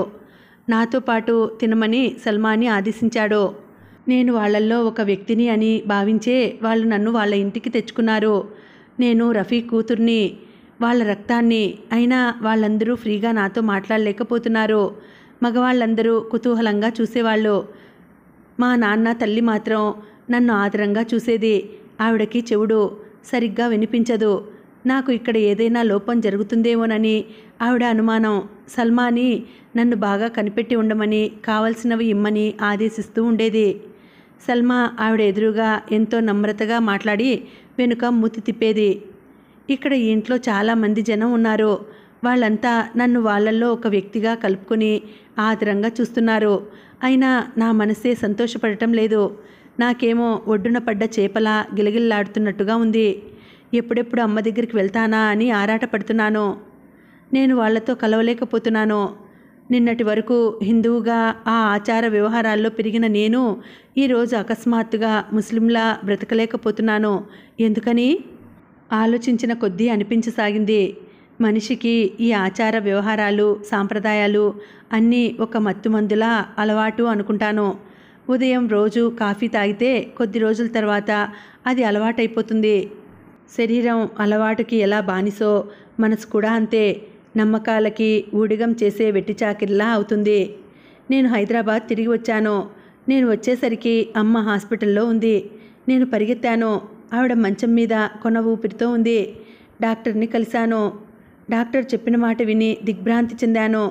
నాతో పాటు తినమని సల్మాని ఆదేశించాడు నేను వాళ్ళల్లో ఒక వ్యక్తిని అని భావించే వాళ్ళు నన్ను వాళ్ళ ఇంటికి తెచ్చుకున్నారు నేను రఫీ కూతుర్ని వాళ్ళ రక్తాన్ని అయినా వాళ్ళందరూ ఫ్రీగా నాతో మాట్లాడలేకపోతున్నారు మగవాళ్ళందరూ కుతూహలంగా చూసేవాళ్ళు మా నాన్న తల్లి మాత్రం నన్ను ఆదరంగా చూసేది ఆవిడకి చెవుడు సరిగ్గా వినిపించదు నాకు ఇక్కడ ఏదైనా లోపం జరుగుతుందేమోనని ఆవిడ అనుమానం సల్మాని నన్ను బాగా కనిపెట్టి ఉండమని కావలసినవి ఇమ్మని ఆదేశిస్తూ ఉండేది సల్మా ఆవిడ ఎదురుగా ఎంతో నమ్రతగా మాట్లాడి వెనుక మూతి తిప్పేది ఇక్కడ ఇంట్లో చాలామంది జనం ఉన్నారు వాళ్ళంతా నన్ను వాళ్ళల్లో ఒక వ్యక్తిగా కలుపుకొని ఆదరంగా చూస్తున్నారు అయినా నా మనసే సంతోషపడటం లేదు నాకేమో ఒడ్డున పడ్డ చేపలా గిలగిల్లాడుతున్నట్టుగా ఉంది ఎప్పుడెప్పుడు అమ్మ దగ్గరికి వెళ్తానా అని ఆరాటపడుతున్నానో నేను వాళ్లతో కలవలేకపోతున్నానో నిన్నటి వరకు హిందువుగా ఆ ఆచార వ్యవహారాల్లో పెరిగిన నేను ఈరోజు అకస్మాత్తుగా ముస్లింలా బ్రతకలేకపోతున్నాను ఎందుకని ఆలోచించిన కొద్దీ అనిపించసాగింది మనిషికి ఈ ఆచార వ్యవహారాలు సాంప్రదాయాలు అన్నీ ఒక మత్తుమందులా అలవాటు అనుకుంటాను ఉదయం రోజు కాఫీ తాగితే కొద్ది రోజుల తర్వాత అది అలవాటైపోతుంది శరీరం అలవాటుకి ఎలా బానిసో మనసు కూడా అంతే నమ్మకాలకి ఊడిగం చేసే వెట్టి చాకిరిలా అవుతుంది నేను హైదరాబాద్ తిరిగి వచ్చాను నేను వచ్చేసరికి అమ్మ హాస్పిటల్లో ఉంది నేను పరిగెత్తాను ఆవిడ మంచం మీద కొన ఊపిరితో ఉంది డాక్టర్ని కలిశాను డాక్టర్ చెప్పిన మాట విని దిగ్భ్రాంతి చెందాను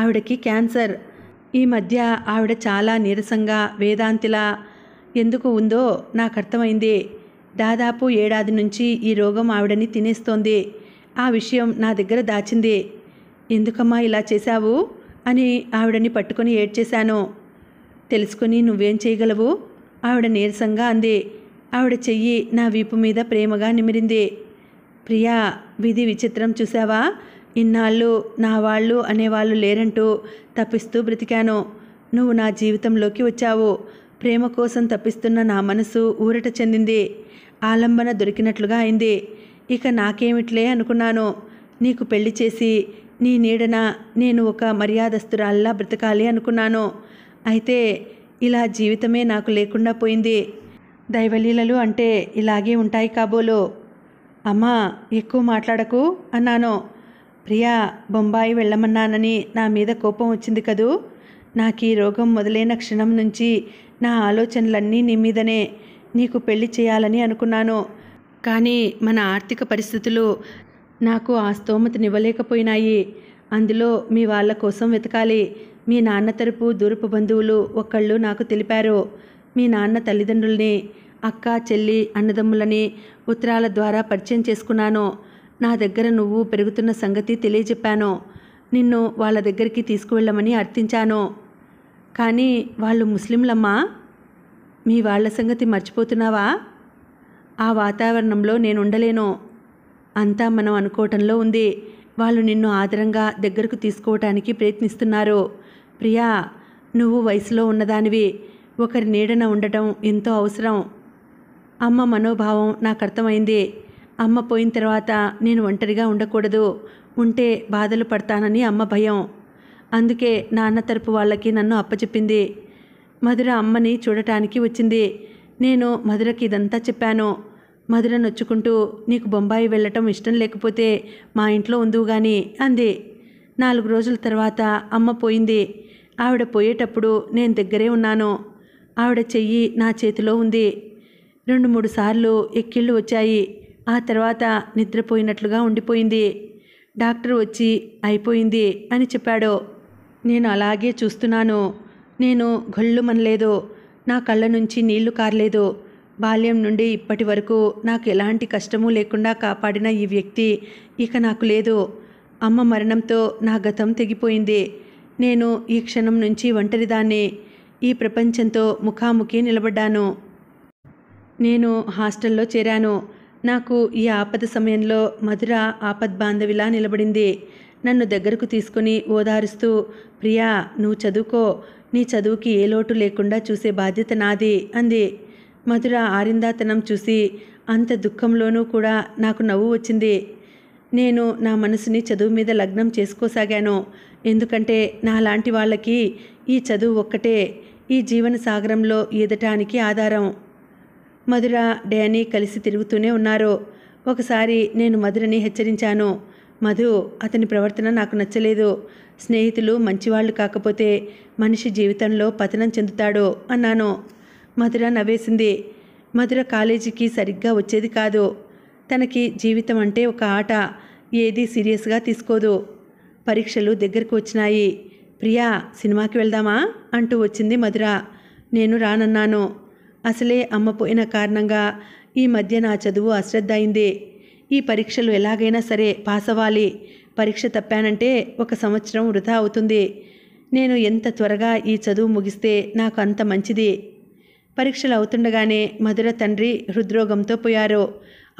ఆవిడకి క్యాన్సర్ ఈ మధ్య ఆవిడ చాలా నీరసంగా వేదాంతిలా ఎందుకు ఉందో నాకు అర్థమైంది దాదాపు ఏడాది నుంచి ఈ రోగం ఆవిడని తినేస్తోంది ఆ విషయం నా దగ్గర దాచింది ఎందుకమ్మా ఇలా చేశావు అని ఆవిడని పట్టుకొని ఏడ్చేశాను తెలుసుకుని నువ్వేం చేయగలవు ఆవిడ నీరసంగా అంది ఆవిడ చెయ్యి నా వీపు మీద ప్రేమగా నిమిరింది ప్రియా విధి విచిత్రం చూసావా ఇన్నాళ్ళు నా వాళ్ళు అనేవాళ్ళు లేరంటూ తప్పిస్తూ బ్రతికాను నువ్వు నా జీవితంలోకి వచ్చావు ప్రేమ కోసం తప్పిస్తున్న నా మనసు ఊరట చెందింది ఆలంబన దొరికినట్లుగా అయింది ఇక నాకేమిట్లే అనుకున్నాను నీకు పెళ్లి చేసి నీ నీడన నేను ఒక మర్యాదస్తురాల్లా బ్రతకాలి అనుకున్నాను అయితే ఇలా జీవితమే నాకు లేకుండా పోయింది దైవలీలలు అంటే ఇలాగే ఉంటాయి కాబోలు అమ్మా ఎక్కువ మాట్లాడకు అన్నాను ప్రియా బొంబాయి వెళ్ళమన్నానని నా మీద కోపం వచ్చింది కదూ నాకు ఈ రోగం మొదలైన క్షణం నుంచి నా ఆలోచనలన్నీ నీ మీదనే నీకు పెళ్లి చేయాలని అనుకున్నాను కానీ మన ఆర్థిక పరిస్థితులు నాకు ఆ స్తోమతనివ్వలేకపోయినాయి అందులో మీ వాళ్ళ కోసం వెతకాలి మీ నాన్న తరపు దూరపు బంధువులు ఒకళ్ళు నాకు తెలిపారు మీ నాన్న తల్లిదండ్రుల్ని అక్క చెల్లి అన్నదమ్ములని ఉత్తరాల ద్వారా పరిచయం చేసుకున్నాను నా దగ్గర నువ్వు పెరుగుతున్న సంగతి తెలియజెప్పాను నిన్ను వాళ్ళ దగ్గరికి తీసుకువెళ్ళమని అర్థించాను కానీ వాళ్ళు ముస్లింలమ్మా మీ వాళ్ల సంగతి మర్చిపోతున్నావా ఆ వాతావరణంలో నేను ఉండలేను అంతా మనం అనుకోవటంలో ఉంది వాళ్ళు నిన్ను ఆదరంగా దగ్గరకు తీసుకోవటానికి ప్రయత్నిస్తున్నారు ప్రియా నువ్వు వయసులో ఉన్నదానివి ఒకరి నీడన ఉండటం ఎంతో అవసరం అమ్మ మనోభావం నాకు అర్థమైంది అమ్మ పోయిన తర్వాత నేను ఒంటరిగా ఉండకూడదు ఉంటే బాధలు పడతానని అమ్మ భయం అందుకే నాన్న తరపు వాళ్ళకి నన్ను అప్పచెప్పింది మధుర అమ్మని చూడటానికి వచ్చింది నేను మధురకి ఇదంతా చెప్పాను మధుర నొచ్చుకుంటూ నీకు బొంబాయి వెళ్ళటం ఇష్టం లేకపోతే మా ఇంట్లో ఉందువు గాని అంది నాలుగు రోజుల తర్వాత అమ్మ పోయింది ఆవిడ పోయేటప్పుడు నేను దగ్గరే ఉన్నాను ఆవిడ చెయ్యి నా చేతిలో ఉంది రెండు మూడు సార్లు ఎక్కిళ్ళు వచ్చాయి ఆ తర్వాత నిద్రపోయినట్లుగా ఉండిపోయింది డాక్టర్ వచ్చి అయిపోయింది అని చెప్పాడు నేను అలాగే చూస్తున్నాను నేను మనలేదో నా కళ్ళ నుంచి నీళ్లు కారలేదో బాల్యం నుండి ఇప్పటి వరకు నాకు ఎలాంటి కష్టము లేకుండా కాపాడిన ఈ వ్యక్తి ఇక నాకు లేదు అమ్మ మరణంతో నా గతం తెగిపోయింది నేను ఈ క్షణం నుంచి ఒంటరిదాన్ని ఈ ప్రపంచంతో ముఖాముఖి నిలబడ్డాను నేను హాస్టల్లో చేరాను నాకు ఈ ఆపద సమయంలో మధుర ఆపద్ బాంధవిలా నిలబడింది నన్ను దగ్గరకు తీసుకుని ఓదారుస్తూ ప్రియా నువ్వు చదువుకో నీ చదువుకి ఏ లోటు లేకుండా చూసే బాధ్యత నాదే అంది మధుర ఆరిందాతనం చూసి అంత దుఃఖంలోనూ కూడా నాకు నవ్వు వచ్చింది నేను నా మనసుని చదువు మీద లగ్నం చేసుకోసాగాను ఎందుకంటే నాలాంటి వాళ్ళకి ఈ చదువు ఒక్కటే ఈ జీవన సాగరంలో ఈదటానికి ఆధారం మధుర డానీ కలిసి తిరుగుతూనే ఉన్నారు ఒకసారి నేను మధురని హెచ్చరించాను మధు అతని ప్రవర్తన నాకు నచ్చలేదు స్నేహితులు మంచివాళ్ళు కాకపోతే మనిషి జీవితంలో పతనం చెందుతాడు అన్నాను మధుర నవ్వేసింది మధుర కాలేజీకి సరిగ్గా వచ్చేది కాదు తనకి జీవితం అంటే ఒక ఆట ఏది సీరియస్గా తీసుకోదు పరీక్షలు దగ్గరకు వచ్చినాయి ప్రియా సినిమాకి వెళ్దామా అంటూ వచ్చింది మధుర నేను రానన్నాను అసలే అమ్మ పోయిన కారణంగా ఈ మధ్య నా చదువు అశ్రద్ధ అయింది ఈ పరీక్షలు ఎలాగైనా సరే పాస్ అవ్వాలి పరీక్ష తప్పానంటే ఒక సంవత్సరం వృధా అవుతుంది నేను ఎంత త్వరగా ఈ చదువు ముగిస్తే నాకు అంత మంచిది పరీక్షలు అవుతుండగానే మధుర తండ్రి హృద్రోగంతో పోయారు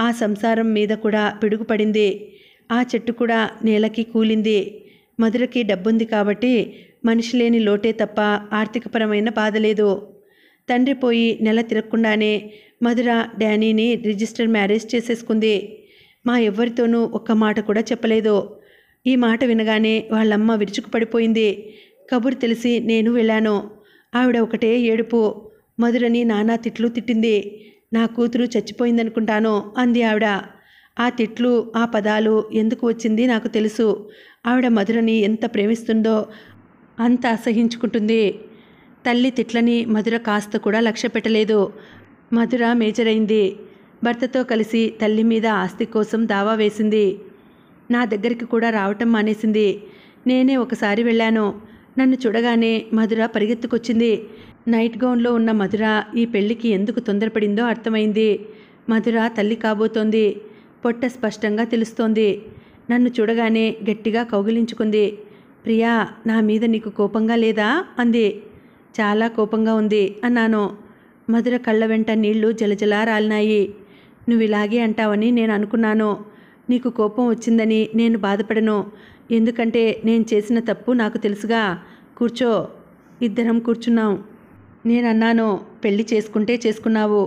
ఆ సంసారం మీద కూడా పిడుగుపడింది ఆ చెట్టు కూడా నేలకి కూలింది మధురకి డబ్బుంది కాబట్టి మనిషి లేని లోటే తప్ప ఆర్థికపరమైన బాధ లేదు తండ్రి పోయి నెల తిరగకుండానే మధుర డానీని రిజిస్టర్ మ్యారేజ్ చేసేసుకుంది మా ఎవరితోనూ ఒక్క మాట కూడా చెప్పలేదు ఈ మాట వినగానే వాళ్ళమ్మ విరుచుకుపడిపోయింది కబురు తెలిసి నేను వెళ్ళాను ఆవిడ ఒకటే ఏడుపు మధురని నానా తిట్లు తిట్టింది నా కూతురు చచ్చిపోయిందనుకుంటాను అంది ఆవిడ ఆ తిట్లు ఆ పదాలు ఎందుకు వచ్చింది నాకు తెలుసు ఆవిడ మధురని ఎంత ప్రేమిస్తుందో అంత అసహించుకుంటుంది తల్లి తిట్లని మధుర కాస్త కూడా లక్ష్య పెట్టలేదు మధుర మేజరైంది భర్తతో కలిసి తల్లి మీద ఆస్తి కోసం దావా వేసింది నా దగ్గరికి కూడా రావటం మానేసింది నేనే ఒకసారి వెళ్ళాను నన్ను చూడగానే మధుర పరిగెత్తుకొచ్చింది నైట్ గౌన్లో ఉన్న మధుర ఈ పెళ్లికి ఎందుకు తొందరపడిందో అర్థమైంది మధుర తల్లి కాబోతోంది పొట్ట స్పష్టంగా తెలుస్తోంది నన్ను చూడగానే గట్టిగా కౌగిలించుకుంది ప్రియా నా మీద నీకు కోపంగా లేదా అంది చాలా కోపంగా ఉంది అన్నాను మధుర కళ్ళ వెంట నీళ్లు జలజలా రాలినాయి నువ్వు ఇలాగే అంటావని నేను అనుకున్నాను నీకు కోపం వచ్చిందని నేను బాధపడను ఎందుకంటే నేను చేసిన తప్పు నాకు తెలుసుగా కూర్చో ఇద్దరం కూర్చున్నాం నేనన్నాను పెళ్లి చేసుకుంటే చేసుకున్నావు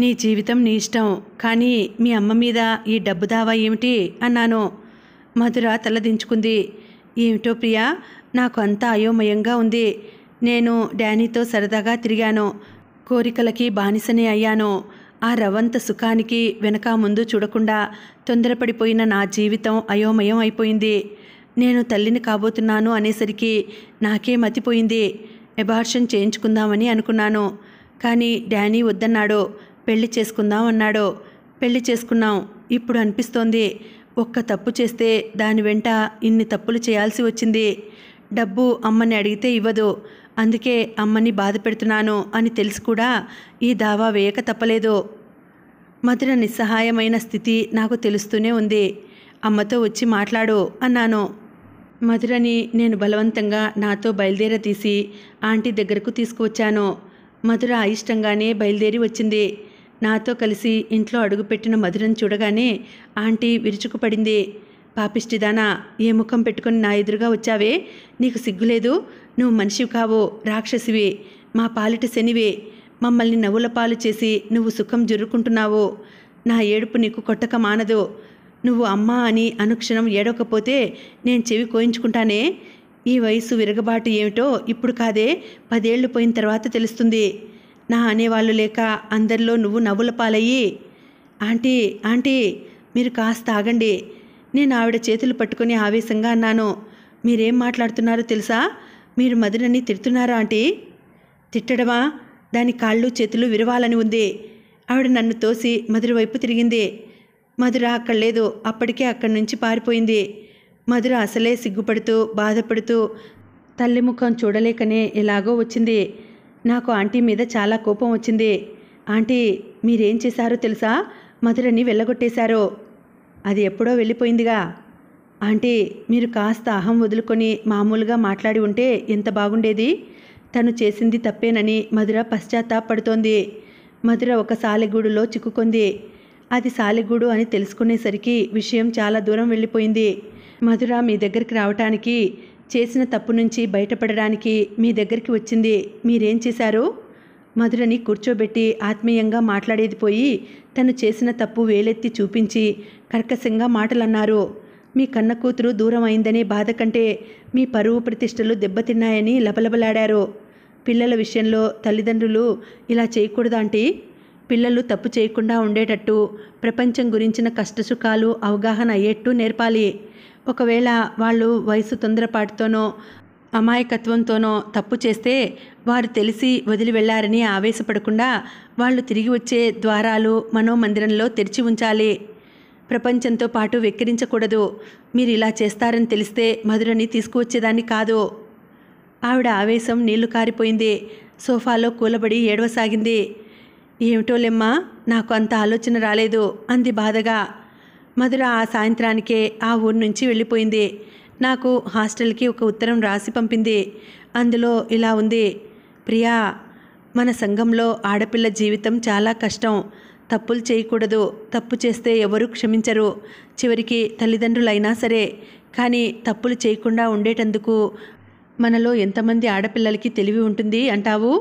నీ జీవితం నీ ఇష్టం కానీ మీ అమ్మ మీద ఈ డబ్బు దావా ఏమిటి అన్నాను మధుర తలదించుకుంది ఏమిటో ప్రియా నాకు అంతా అయోమయంగా ఉంది నేను డానీతో సరదాగా తిరిగాను కోరికలకి బానిసనే అయ్యాను ఆ రవంత సుఖానికి వెనక ముందు చూడకుండా తొందరపడిపోయిన నా జీవితం అయోమయం అయిపోయింది నేను తల్లిని కాబోతున్నాను అనేసరికి నాకే మతిపోయింది ఎబార్షన్ చేయించుకుందామని అనుకున్నాను కానీ డానీ వద్దన్నాడు పెళ్లి చేసుకుందాం అన్నాడు పెళ్లి చేసుకున్నాం ఇప్పుడు అనిపిస్తోంది ఒక్క తప్పు చేస్తే దాని వెంట ఇన్ని తప్పులు చేయాల్సి వచ్చింది డబ్బు అమ్మని అడిగితే ఇవ్వదు అందుకే అమ్మని బాధ పెడుతున్నానో అని తెలిసి కూడా ఈ దావా వేయక తప్పలేదు మధుర నిస్సహాయమైన స్థితి నాకు తెలుస్తూనే ఉంది అమ్మతో వచ్చి మాట్లాడు అన్నాను మధురని నేను బలవంతంగా నాతో బయలుదేర తీసి ఆంటీ దగ్గరకు తీసుకువచ్చాను మధుర అయిష్టంగానే బయలుదేరి వచ్చింది నాతో కలిసి ఇంట్లో అడుగుపెట్టిన మధురను చూడగానే ఆంటీ విరుచుకుపడింది పాపిష్టిదానా ఏ ముఖం పెట్టుకుని నా ఎదురుగా వచ్చావే నీకు సిగ్గులేదు నువ్వు మనిషివి కావో రాక్షసివే మా పాలిట శనివే మమ్మల్ని నవ్వుల పాలు చేసి నువ్వు సుఖం జురుకుంటున్నావో నా ఏడుపు నీకు కొట్టక మానదో నువ్వు అమ్మా అని అనుక్షణం ఏడవకపోతే నేను చెవి కోయించుకుంటానే ఈ వయసు విరగబాటు ఏమిటో ఇప్పుడు కాదే పదేళ్లు పోయిన తర్వాత తెలుస్తుంది నా అనేవాళ్ళు లేక అందరిలో నువ్వు నవ్వుల పాలయ్యి ఆంటీ ఆంటీ మీరు కాస్త ఆగండి నేను ఆవిడ చేతులు పట్టుకుని ఆవేశంగా అన్నాను మీరేం మాట్లాడుతున్నారో తెలుసా మీరు మధురని తిడుతున్నారా అంటే తిట్టడమా దాని కాళ్ళు చేతులు విరవాలని ఉంది ఆవిడ నన్ను తోసి మధుర వైపు తిరిగింది మధుర అక్కడ లేదు అప్పటికే అక్కడి నుంచి పారిపోయింది మధుర అసలే సిగ్గుపడుతూ బాధపడుతూ తల్లి ముఖం చూడలేకనే ఎలాగో వచ్చింది నాకు ఆంటీ మీద చాలా కోపం వచ్చింది ఆంటీ మీరేం చేశారో తెలుసా మధురని వెళ్ళగొట్టేశారో అది ఎప్పుడో వెళ్ళిపోయిందిగా ఆంటీ మీరు కాస్త అహం వదులుకొని మామూలుగా మాట్లాడి ఉంటే ఎంత బాగుండేది తను చేసింది తప్పేనని మధుర పశ్చాత్తాపడుతోంది మధుర ఒక సాలెగూడులో చిక్కుకుంది అది సాలెగూడు అని తెలుసుకునేసరికి విషయం చాలా దూరం వెళ్ళిపోయింది మధుర మీ దగ్గరికి రావటానికి చేసిన తప్పు నుంచి బయటపడడానికి మీ దగ్గరికి వచ్చింది మీరేం చేశారు మధురని కూర్చోబెట్టి ఆత్మీయంగా మాట్లాడేది పోయి తను చేసిన తప్పు వేలెత్తి చూపించి కర్కశంగా మాటలన్నారు మీ కన్న కూతురు దూరం అయిందనే బాధ కంటే మీ పరువు ప్రతిష్టలు దెబ్బతిన్నాయని లబలబలాడారు పిల్లల విషయంలో తల్లిదండ్రులు ఇలా చేయకూడదా అంటే పిల్లలు తప్పు చేయకుండా ఉండేటట్టు ప్రపంచం గురించిన కష్టసుఖాలు అవగాహన అయ్యేట్టు నేర్పాలి ఒకవేళ వాళ్ళు వయసు తొందరపాటుతోనో అమాయకత్వంతోనో తప్పు చేస్తే వారు తెలిసి వదిలి వెళ్లారని ఆవేశపడకుండా వాళ్ళు తిరిగి వచ్చే ద్వారాలు మనోమందిరంలో తెరిచి ఉంచాలి ప్రపంచంతో పాటు వెక్కిరించకూడదు మీరు ఇలా చేస్తారని తెలిస్తే మధురని తీసుకువచ్చేదాన్ని కాదు ఆవిడ ఆవేశం నీళ్లు కారిపోయింది సోఫాలో కూలబడి ఏడవసాగింది ఏమిటోలేమ్మా నాకు అంత ఆలోచన రాలేదు అంది బాధగా మధుర ఆ సాయంత్రానికే ఆ ఊరు నుంచి వెళ్ళిపోయింది నాకు హాస్టల్కి ఒక ఉత్తరం రాసి పంపింది అందులో ఇలా ఉంది ప్రియా మన సంఘంలో ఆడపిల్ల జీవితం చాలా కష్టం తప్పులు చేయకూడదు తప్పు చేస్తే ఎవరు క్షమించరు చివరికి తల్లిదండ్రులైనా సరే కానీ తప్పులు చేయకుండా ఉండేటందుకు మనలో ఎంతమంది ఆడపిల్లలకి తెలివి ఉంటుంది అంటావు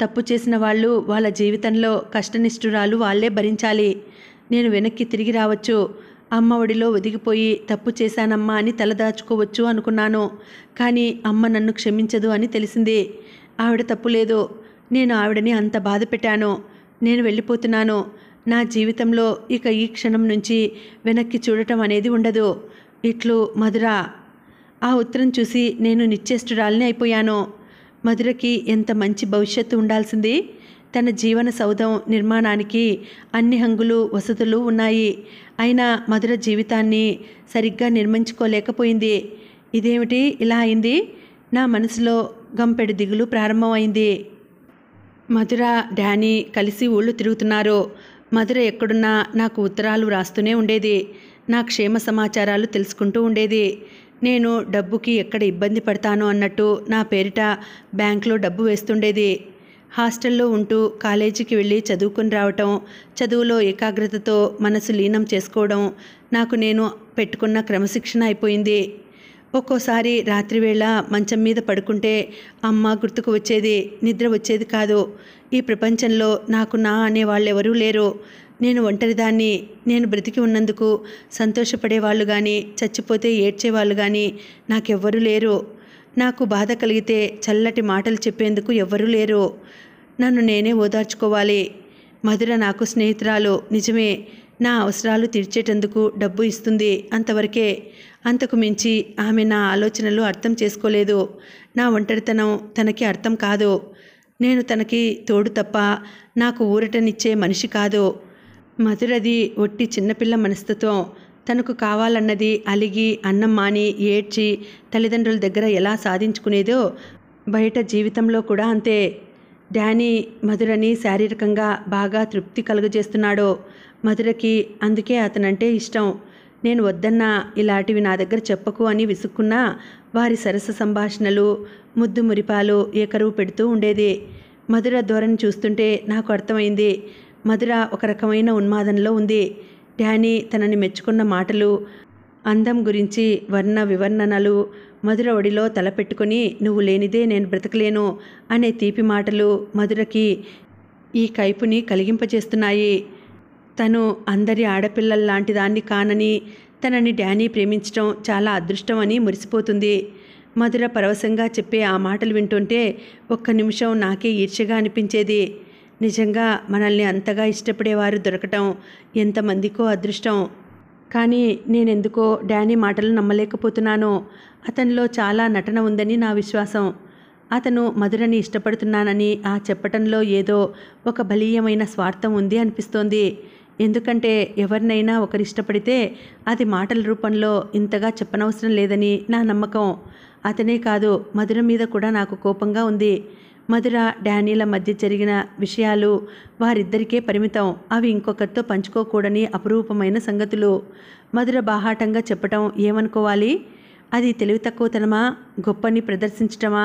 తప్పు చేసిన వాళ్ళు వాళ్ళ జీవితంలో కష్టనిష్ఠురాలు వాళ్లే భరించాలి నేను వెనక్కి తిరిగి రావచ్చు అమ్మ ఒడిలో ఒదిగిపోయి తప్పు చేశానమ్మా అని తలదాచుకోవచ్చు అనుకున్నాను కానీ అమ్మ నన్ను క్షమించదు అని తెలిసింది ఆవిడ తప్పు లేదు నేను ఆవిడని అంత బాధ పెట్టాను నేను వెళ్ళిపోతున్నాను నా జీవితంలో ఇక ఈ క్షణం నుంచి వెనక్కి చూడటం అనేది ఉండదు ఇట్లు మధుర ఆ ఉత్తరం చూసి నేను నిశ్చేష్టురాలని అయిపోయాను మధురకి ఎంత మంచి భవిష్యత్తు ఉండాల్సింది తన జీవన సౌధం నిర్మాణానికి అన్ని హంగులు వసతులు ఉన్నాయి అయినా మధుర జీవితాన్ని సరిగ్గా నిర్మించుకోలేకపోయింది ఇదేమిటి ఇలా అయింది నా మనసులో గంపెడు దిగులు ప్రారంభమైంది మధుర డానీ కలిసి ఊళ్ళు తిరుగుతున్నారు మధుర ఎక్కడున్నా నాకు ఉత్తరాలు రాస్తూనే ఉండేది నా క్షేమ సమాచారాలు తెలుసుకుంటూ ఉండేది నేను డబ్బుకి ఎక్కడ ఇబ్బంది పడతాను అన్నట్టు నా పేరిట బ్యాంక్లో డబ్బు వేస్తుండేది హాస్టల్లో ఉంటూ కాలేజీకి వెళ్ళి చదువుకుని రావటం చదువులో ఏకాగ్రతతో మనసు లీనం చేసుకోవడం నాకు నేను పెట్టుకున్న క్రమశిక్షణ అయిపోయింది ఒక్కోసారి రాత్రివేళ మంచం మీద పడుకుంటే అమ్మ గుర్తుకు వచ్చేది నిద్ర వచ్చేది కాదు ఈ ప్రపంచంలో నాకు నా అనే ఎవరూ లేరు నేను ఒంటరిదాన్ని నేను బ్రతికి ఉన్నందుకు సంతోషపడేవాళ్ళు కానీ చచ్చిపోతే ఏడ్చేవాళ్ళు కానీ నాకెవ్వరూ లేరు నాకు బాధ కలిగితే చల్లటి మాటలు చెప్పేందుకు ఎవ్వరూ లేరు నన్ను నేనే ఓదార్చుకోవాలి మధుర నాకు స్నేహితురాలు నిజమే నా అవసరాలు తీర్చేటందుకు డబ్బు ఇస్తుంది అంతవరకే అంతకు మించి ఆమె నా ఆలోచనలు అర్థం చేసుకోలేదు నా ఒంటరితనం తనకి అర్థం కాదు నేను తనకి తోడు తప్ప నాకు ఊరటనిచ్చే మనిషి కాదు మధురది ఒట్టి చిన్నపిల్ల మనస్తత్వం తనకు కావాలన్నది అలిగి అన్నం మాని ఏడ్చి తల్లిదండ్రుల దగ్గర ఎలా సాధించుకునేదో బయట జీవితంలో కూడా అంతే డానీ మధురని శారీరకంగా బాగా తృప్తి కలుగజేస్తున్నాడో మధురకి అందుకే అతనంటే ఇష్టం నేను వద్దన్నా ఇలాంటివి నా దగ్గర చెప్పకు అని విసుక్కున్నా వారి సరస సంభాషణలు ముద్దు మురిపాలు ఏకరువు పెడుతూ ఉండేది మధుర ధోరణి చూస్తుంటే నాకు అర్థమైంది మధుర ఒక రకమైన ఉన్మాదంలో ఉంది డానీ తనని మెచ్చుకున్న మాటలు అందం గురించి వర్ణ వివర్ణనలు మధుర ఒడిలో తలపెట్టుకుని నువ్వు లేనిదే నేను బ్రతకలేను అనే తీపి మాటలు మధురకి ఈ కైపుని కలిగింపజేస్తున్నాయి తను అందరి ఆడపిల్లల్లాంటి దాన్ని కానని తనని డానీ ప్రేమించడం చాలా అదృష్టం అని మురిసిపోతుంది మధుర పరవశంగా చెప్పే ఆ మాటలు వింటుంటే ఒక్క నిమిషం నాకే ఈర్ష్యగా అనిపించేది నిజంగా మనల్ని అంతగా ఇష్టపడేవారు దొరకటం ఎంతమందికో అదృష్టం కానీ నేనెందుకో డానీ మాటలు నమ్మలేకపోతున్నానో అతనిలో చాలా నటన ఉందని నా విశ్వాసం అతను మధురని ఇష్టపడుతున్నానని ఆ చెప్పటంలో ఏదో ఒక బలీయమైన స్వార్థం ఉంది అనిపిస్తోంది ఎందుకంటే ఎవరినైనా ఒకరు ఇష్టపడితే అది మాటల రూపంలో ఇంతగా చెప్పనవసరం లేదని నా నమ్మకం అతనే కాదు మధుర మీద కూడా నాకు కోపంగా ఉంది మధుర డానీల మధ్య జరిగిన విషయాలు వారిద్దరికే పరిమితం అవి ఇంకొకరితో పంచుకోకూడని అపురూపమైన సంగతులు మధుర బాహాటంగా చెప్పటం ఏమనుకోవాలి అది తెలివి తక్కువతనమా గొప్పని ప్రదర్శించటమా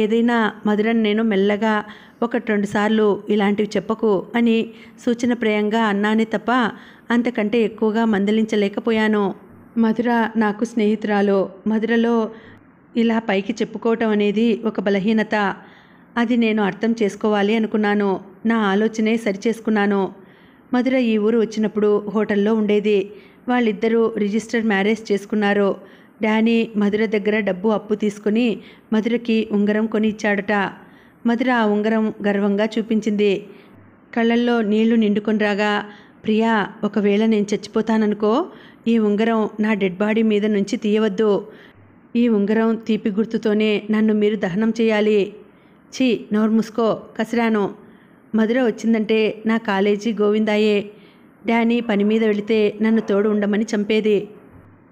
ఏదైనా మధురని నేను మెల్లగా ఒకటి రెండు సార్లు ఇలాంటివి చెప్పకు అని సూచనప్రాయంగా అన్నానే తప్ప అంతకంటే ఎక్కువగా మందలించలేకపోయాను మధుర నాకు స్నేహితురాలు మధురలో ఇలా పైకి చెప్పుకోవటం అనేది ఒక బలహీనత అది నేను అర్థం చేసుకోవాలి అనుకున్నాను నా ఆలోచనే సరిచేసుకున్నాను మధుర ఈ ఊరు వచ్చినప్పుడు హోటల్లో ఉండేది వాళ్ళిద్దరూ రిజిస్టర్ మ్యారేజ్ చేసుకున్నారు డానీ మధుర దగ్గర డబ్బు అప్పు తీసుకుని మధురకి ఉంగరం కొని ఇచ్చాడట మధుర ఆ ఉంగరం గర్వంగా చూపించింది కళ్ళల్లో నీళ్లు నిండుకొని రాగా ప్రియా ఒకవేళ నేను చచ్చిపోతాననుకో ఈ ఉంగరం నా డెడ్ బాడీ మీద నుంచి తీయవద్దు ఈ ఉంగరం తీపి గుర్తుతోనే నన్ను మీరు దహనం చేయాలి ఛీ నోర్ ముస్కో కసిరాను మధుర వచ్చిందంటే నా కాలేజీ గోవిందాయే డానీ పని మీద వెళితే నన్ను తోడు ఉండమని చంపేది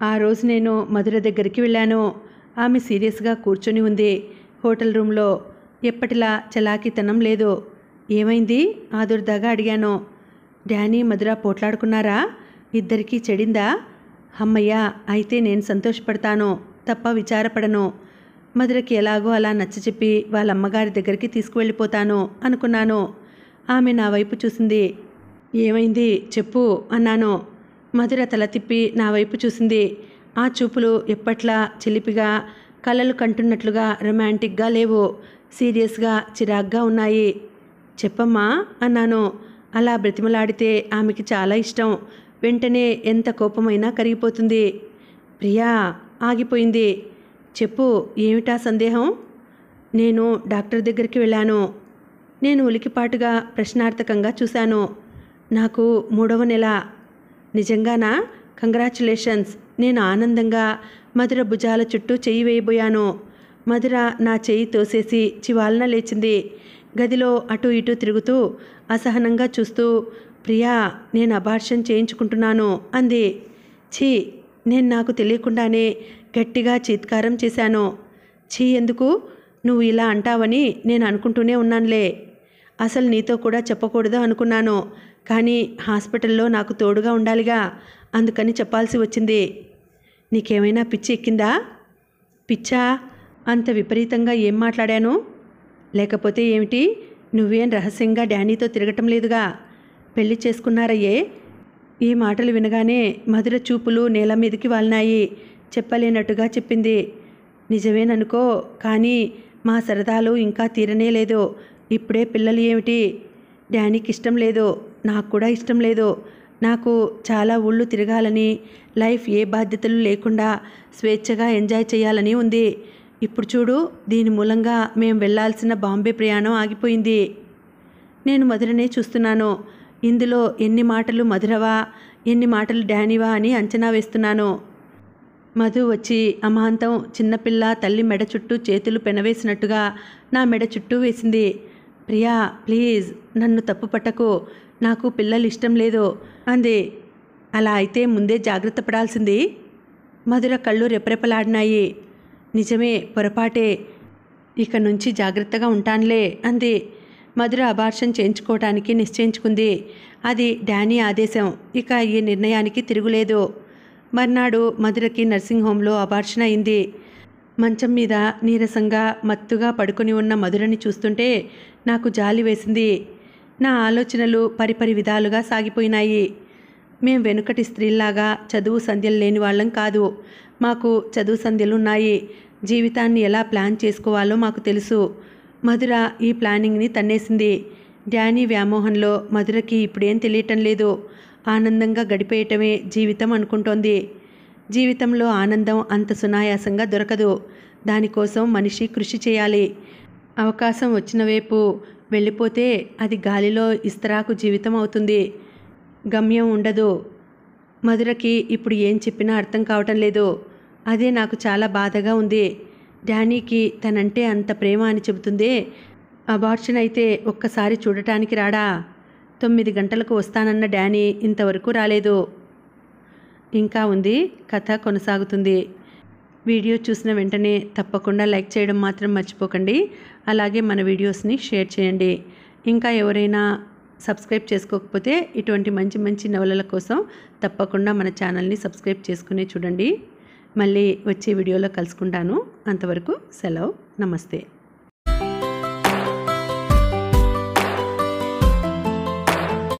ఆ రోజు నేను మధుర దగ్గరికి వెళ్ళాను ఆమె సీరియస్గా కూర్చొని ఉంది హోటల్ రూమ్లో ఎప్పటిలా చలాకితనం లేదు ఏమైంది ఆదుర్దాగా అడిగాను డానీ మధుర పోట్లాడుకున్నారా ఇద్దరికీ చెడిందా అమ్మయ్య అయితే నేను సంతోషపడతాను తప్ప విచారపడను మధురకి ఎలాగో అలా నచ్చచెప్పి వాళ్ళ అమ్మగారి దగ్గరికి తీసుకువెళ్ళిపోతాను అనుకున్నాను ఆమె నా వైపు చూసింది ఏమైంది చెప్పు అన్నాను మధుర తల తిప్పి నా వైపు చూసింది ఆ చూపులు ఎప్పట్లా చిలిపిగా కళలు కంటున్నట్లుగా రొమాంటిక్గా లేవు సీరియస్గా చిరాగ్గా ఉన్నాయి చెప్పమ్మా అన్నాను అలా బ్రతిమలాడితే ఆమెకి చాలా ఇష్టం వెంటనే ఎంత కోపమైనా కరిగిపోతుంది ప్రియా ఆగిపోయింది చెప్పు ఏమిటా సందేహం నేను డాక్టర్ దగ్గరికి వెళ్ళాను నేను ఉలికిపాటుగా ప్రశ్నార్థకంగా చూశాను నాకు మూడవ నెల నిజంగానా కంగ్రాచులేషన్స్ నేను ఆనందంగా మధుర భుజాల చుట్టూ చెయ్యి వేయబోయాను మధుర నా చెయ్యి తోసేసి చివాలన లేచింది గదిలో అటు ఇటు తిరుగుతూ అసహనంగా చూస్తూ ప్రియా నేను అబార్షన్ చేయించుకుంటున్నాను అంది ఛీ నేను నాకు తెలియకుండానే గట్టిగా చీత్కారం చేశాను ఛీ ఎందుకు నువ్వు ఇలా అంటావని నేను అనుకుంటూనే ఉన్నానులే అసలు నీతో కూడా చెప్పకూడదు అనుకున్నాను కానీ హాస్పిటల్లో నాకు తోడుగా ఉండాలిగా అందుకని చెప్పాల్సి వచ్చింది నీకేమైనా పిచ్చి ఎక్కిందా పిచ్చా అంత విపరీతంగా ఏం మాట్లాడాను లేకపోతే ఏమిటి నువ్వేం రహస్యంగా డానీతో తిరగటం లేదుగా పెళ్లి చేసుకున్నారయ్యే ఈ మాటలు వినగానే మధుర చూపులు నేల మీదకి వాలినాయి చెప్పలేనట్టుగా చెప్పింది నిజమేననుకో కానీ మా సరదాలు ఇంకా తీరనే లేదు ఇప్పుడే పిల్లలు ఏమిటి డానీకి ఇష్టం లేదు నాకు కూడా ఇష్టం లేదు నాకు చాలా ఊళ్ళు తిరగాలని లైఫ్ ఏ బాధ్యతలు లేకుండా స్వేచ్ఛగా ఎంజాయ్ చేయాలని ఉంది ఇప్పుడు చూడు దీని మూలంగా మేము వెళ్లాల్సిన బాంబే ప్రయాణం ఆగిపోయింది నేను మధురనే చూస్తున్నాను ఇందులో ఎన్ని మాటలు మధురవా ఎన్ని మాటలు డానీవా అని అంచనా వేస్తున్నాను మధు వచ్చి అమాంతం చిన్నపిల్ల తల్లి మెడ చుట్టూ చేతులు పెనవేసినట్టుగా నా మెడ చుట్టూ వేసింది ప్రియా ప్లీజ్ నన్ను తప్పు పట్టకు నాకు పిల్లలు ఇష్టం లేదు అంది అలా అయితే ముందే జాగ్రత్త పడాల్సింది మధుర కళ్ళు రెపరెపలాడినాయి నిజమే పొరపాటే ఇక నుంచి జాగ్రత్తగా ఉంటానులే అంది మధుర అబార్షన్ చేయించుకోవటానికి నిశ్చయించుకుంది అది డానీ ఆదేశం ఇక ఈ నిర్ణయానికి తిరుగులేదు మర్నాడు మధురకి నర్సింగ్ హోంలో అబార్షన్ అయింది మంచం మీద నీరసంగా మత్తుగా పడుకుని ఉన్న మధురని చూస్తుంటే నాకు జాలి వేసింది నా ఆలోచనలు పరిపరి విధాలుగా సాగిపోయినాయి మేం వెనుకటి స్త్రీల్లాగా చదువు సంధ్యలు లేని వాళ్ళం కాదు మాకు చదువు సంధ్యలున్నాయి జీవితాన్ని ఎలా ప్లాన్ చేసుకోవాలో మాకు తెలుసు మధుర ఈ ప్లానింగ్ని తన్నేసింది డానీ వ్యామోహంలో మధురకి ఇప్పుడేం తెలియటం లేదు ఆనందంగా గడిపేయటమే జీవితం అనుకుంటోంది జీవితంలో ఆనందం అంత సునాయాసంగా దొరకదు దానికోసం మనిషి కృషి చేయాలి అవకాశం వచ్చిన వైపు వెళ్ళిపోతే అది గాలిలో ఇస్తరాకు జీవితం అవుతుంది గమ్యం ఉండదు మధురకి ఇప్పుడు ఏం చెప్పినా అర్థం కావటం లేదు అదే నాకు చాలా బాధగా ఉంది డానీకి తనంటే అంత ప్రేమ అని చెబుతుందే అబార్షన్ అయితే ఒక్కసారి చూడటానికి రాడా తొమ్మిది గంటలకు వస్తానన్న డానీ ఇంతవరకు రాలేదు ఇంకా ఉంది కథ కొనసాగుతుంది వీడియో చూసిన వెంటనే తప్పకుండా లైక్ చేయడం మాత్రం మర్చిపోకండి అలాగే మన వీడియోస్ని షేర్ చేయండి ఇంకా ఎవరైనా సబ్స్క్రైబ్ చేసుకోకపోతే ఇటువంటి మంచి మంచి నవలల కోసం తప్పకుండా మన ఛానల్ని సబ్స్క్రైబ్ చేసుకునే చూడండి మళ్ళీ వచ్చే వీడియోలో కలుసుకుంటాను అంతవరకు సెలవు నమస్తే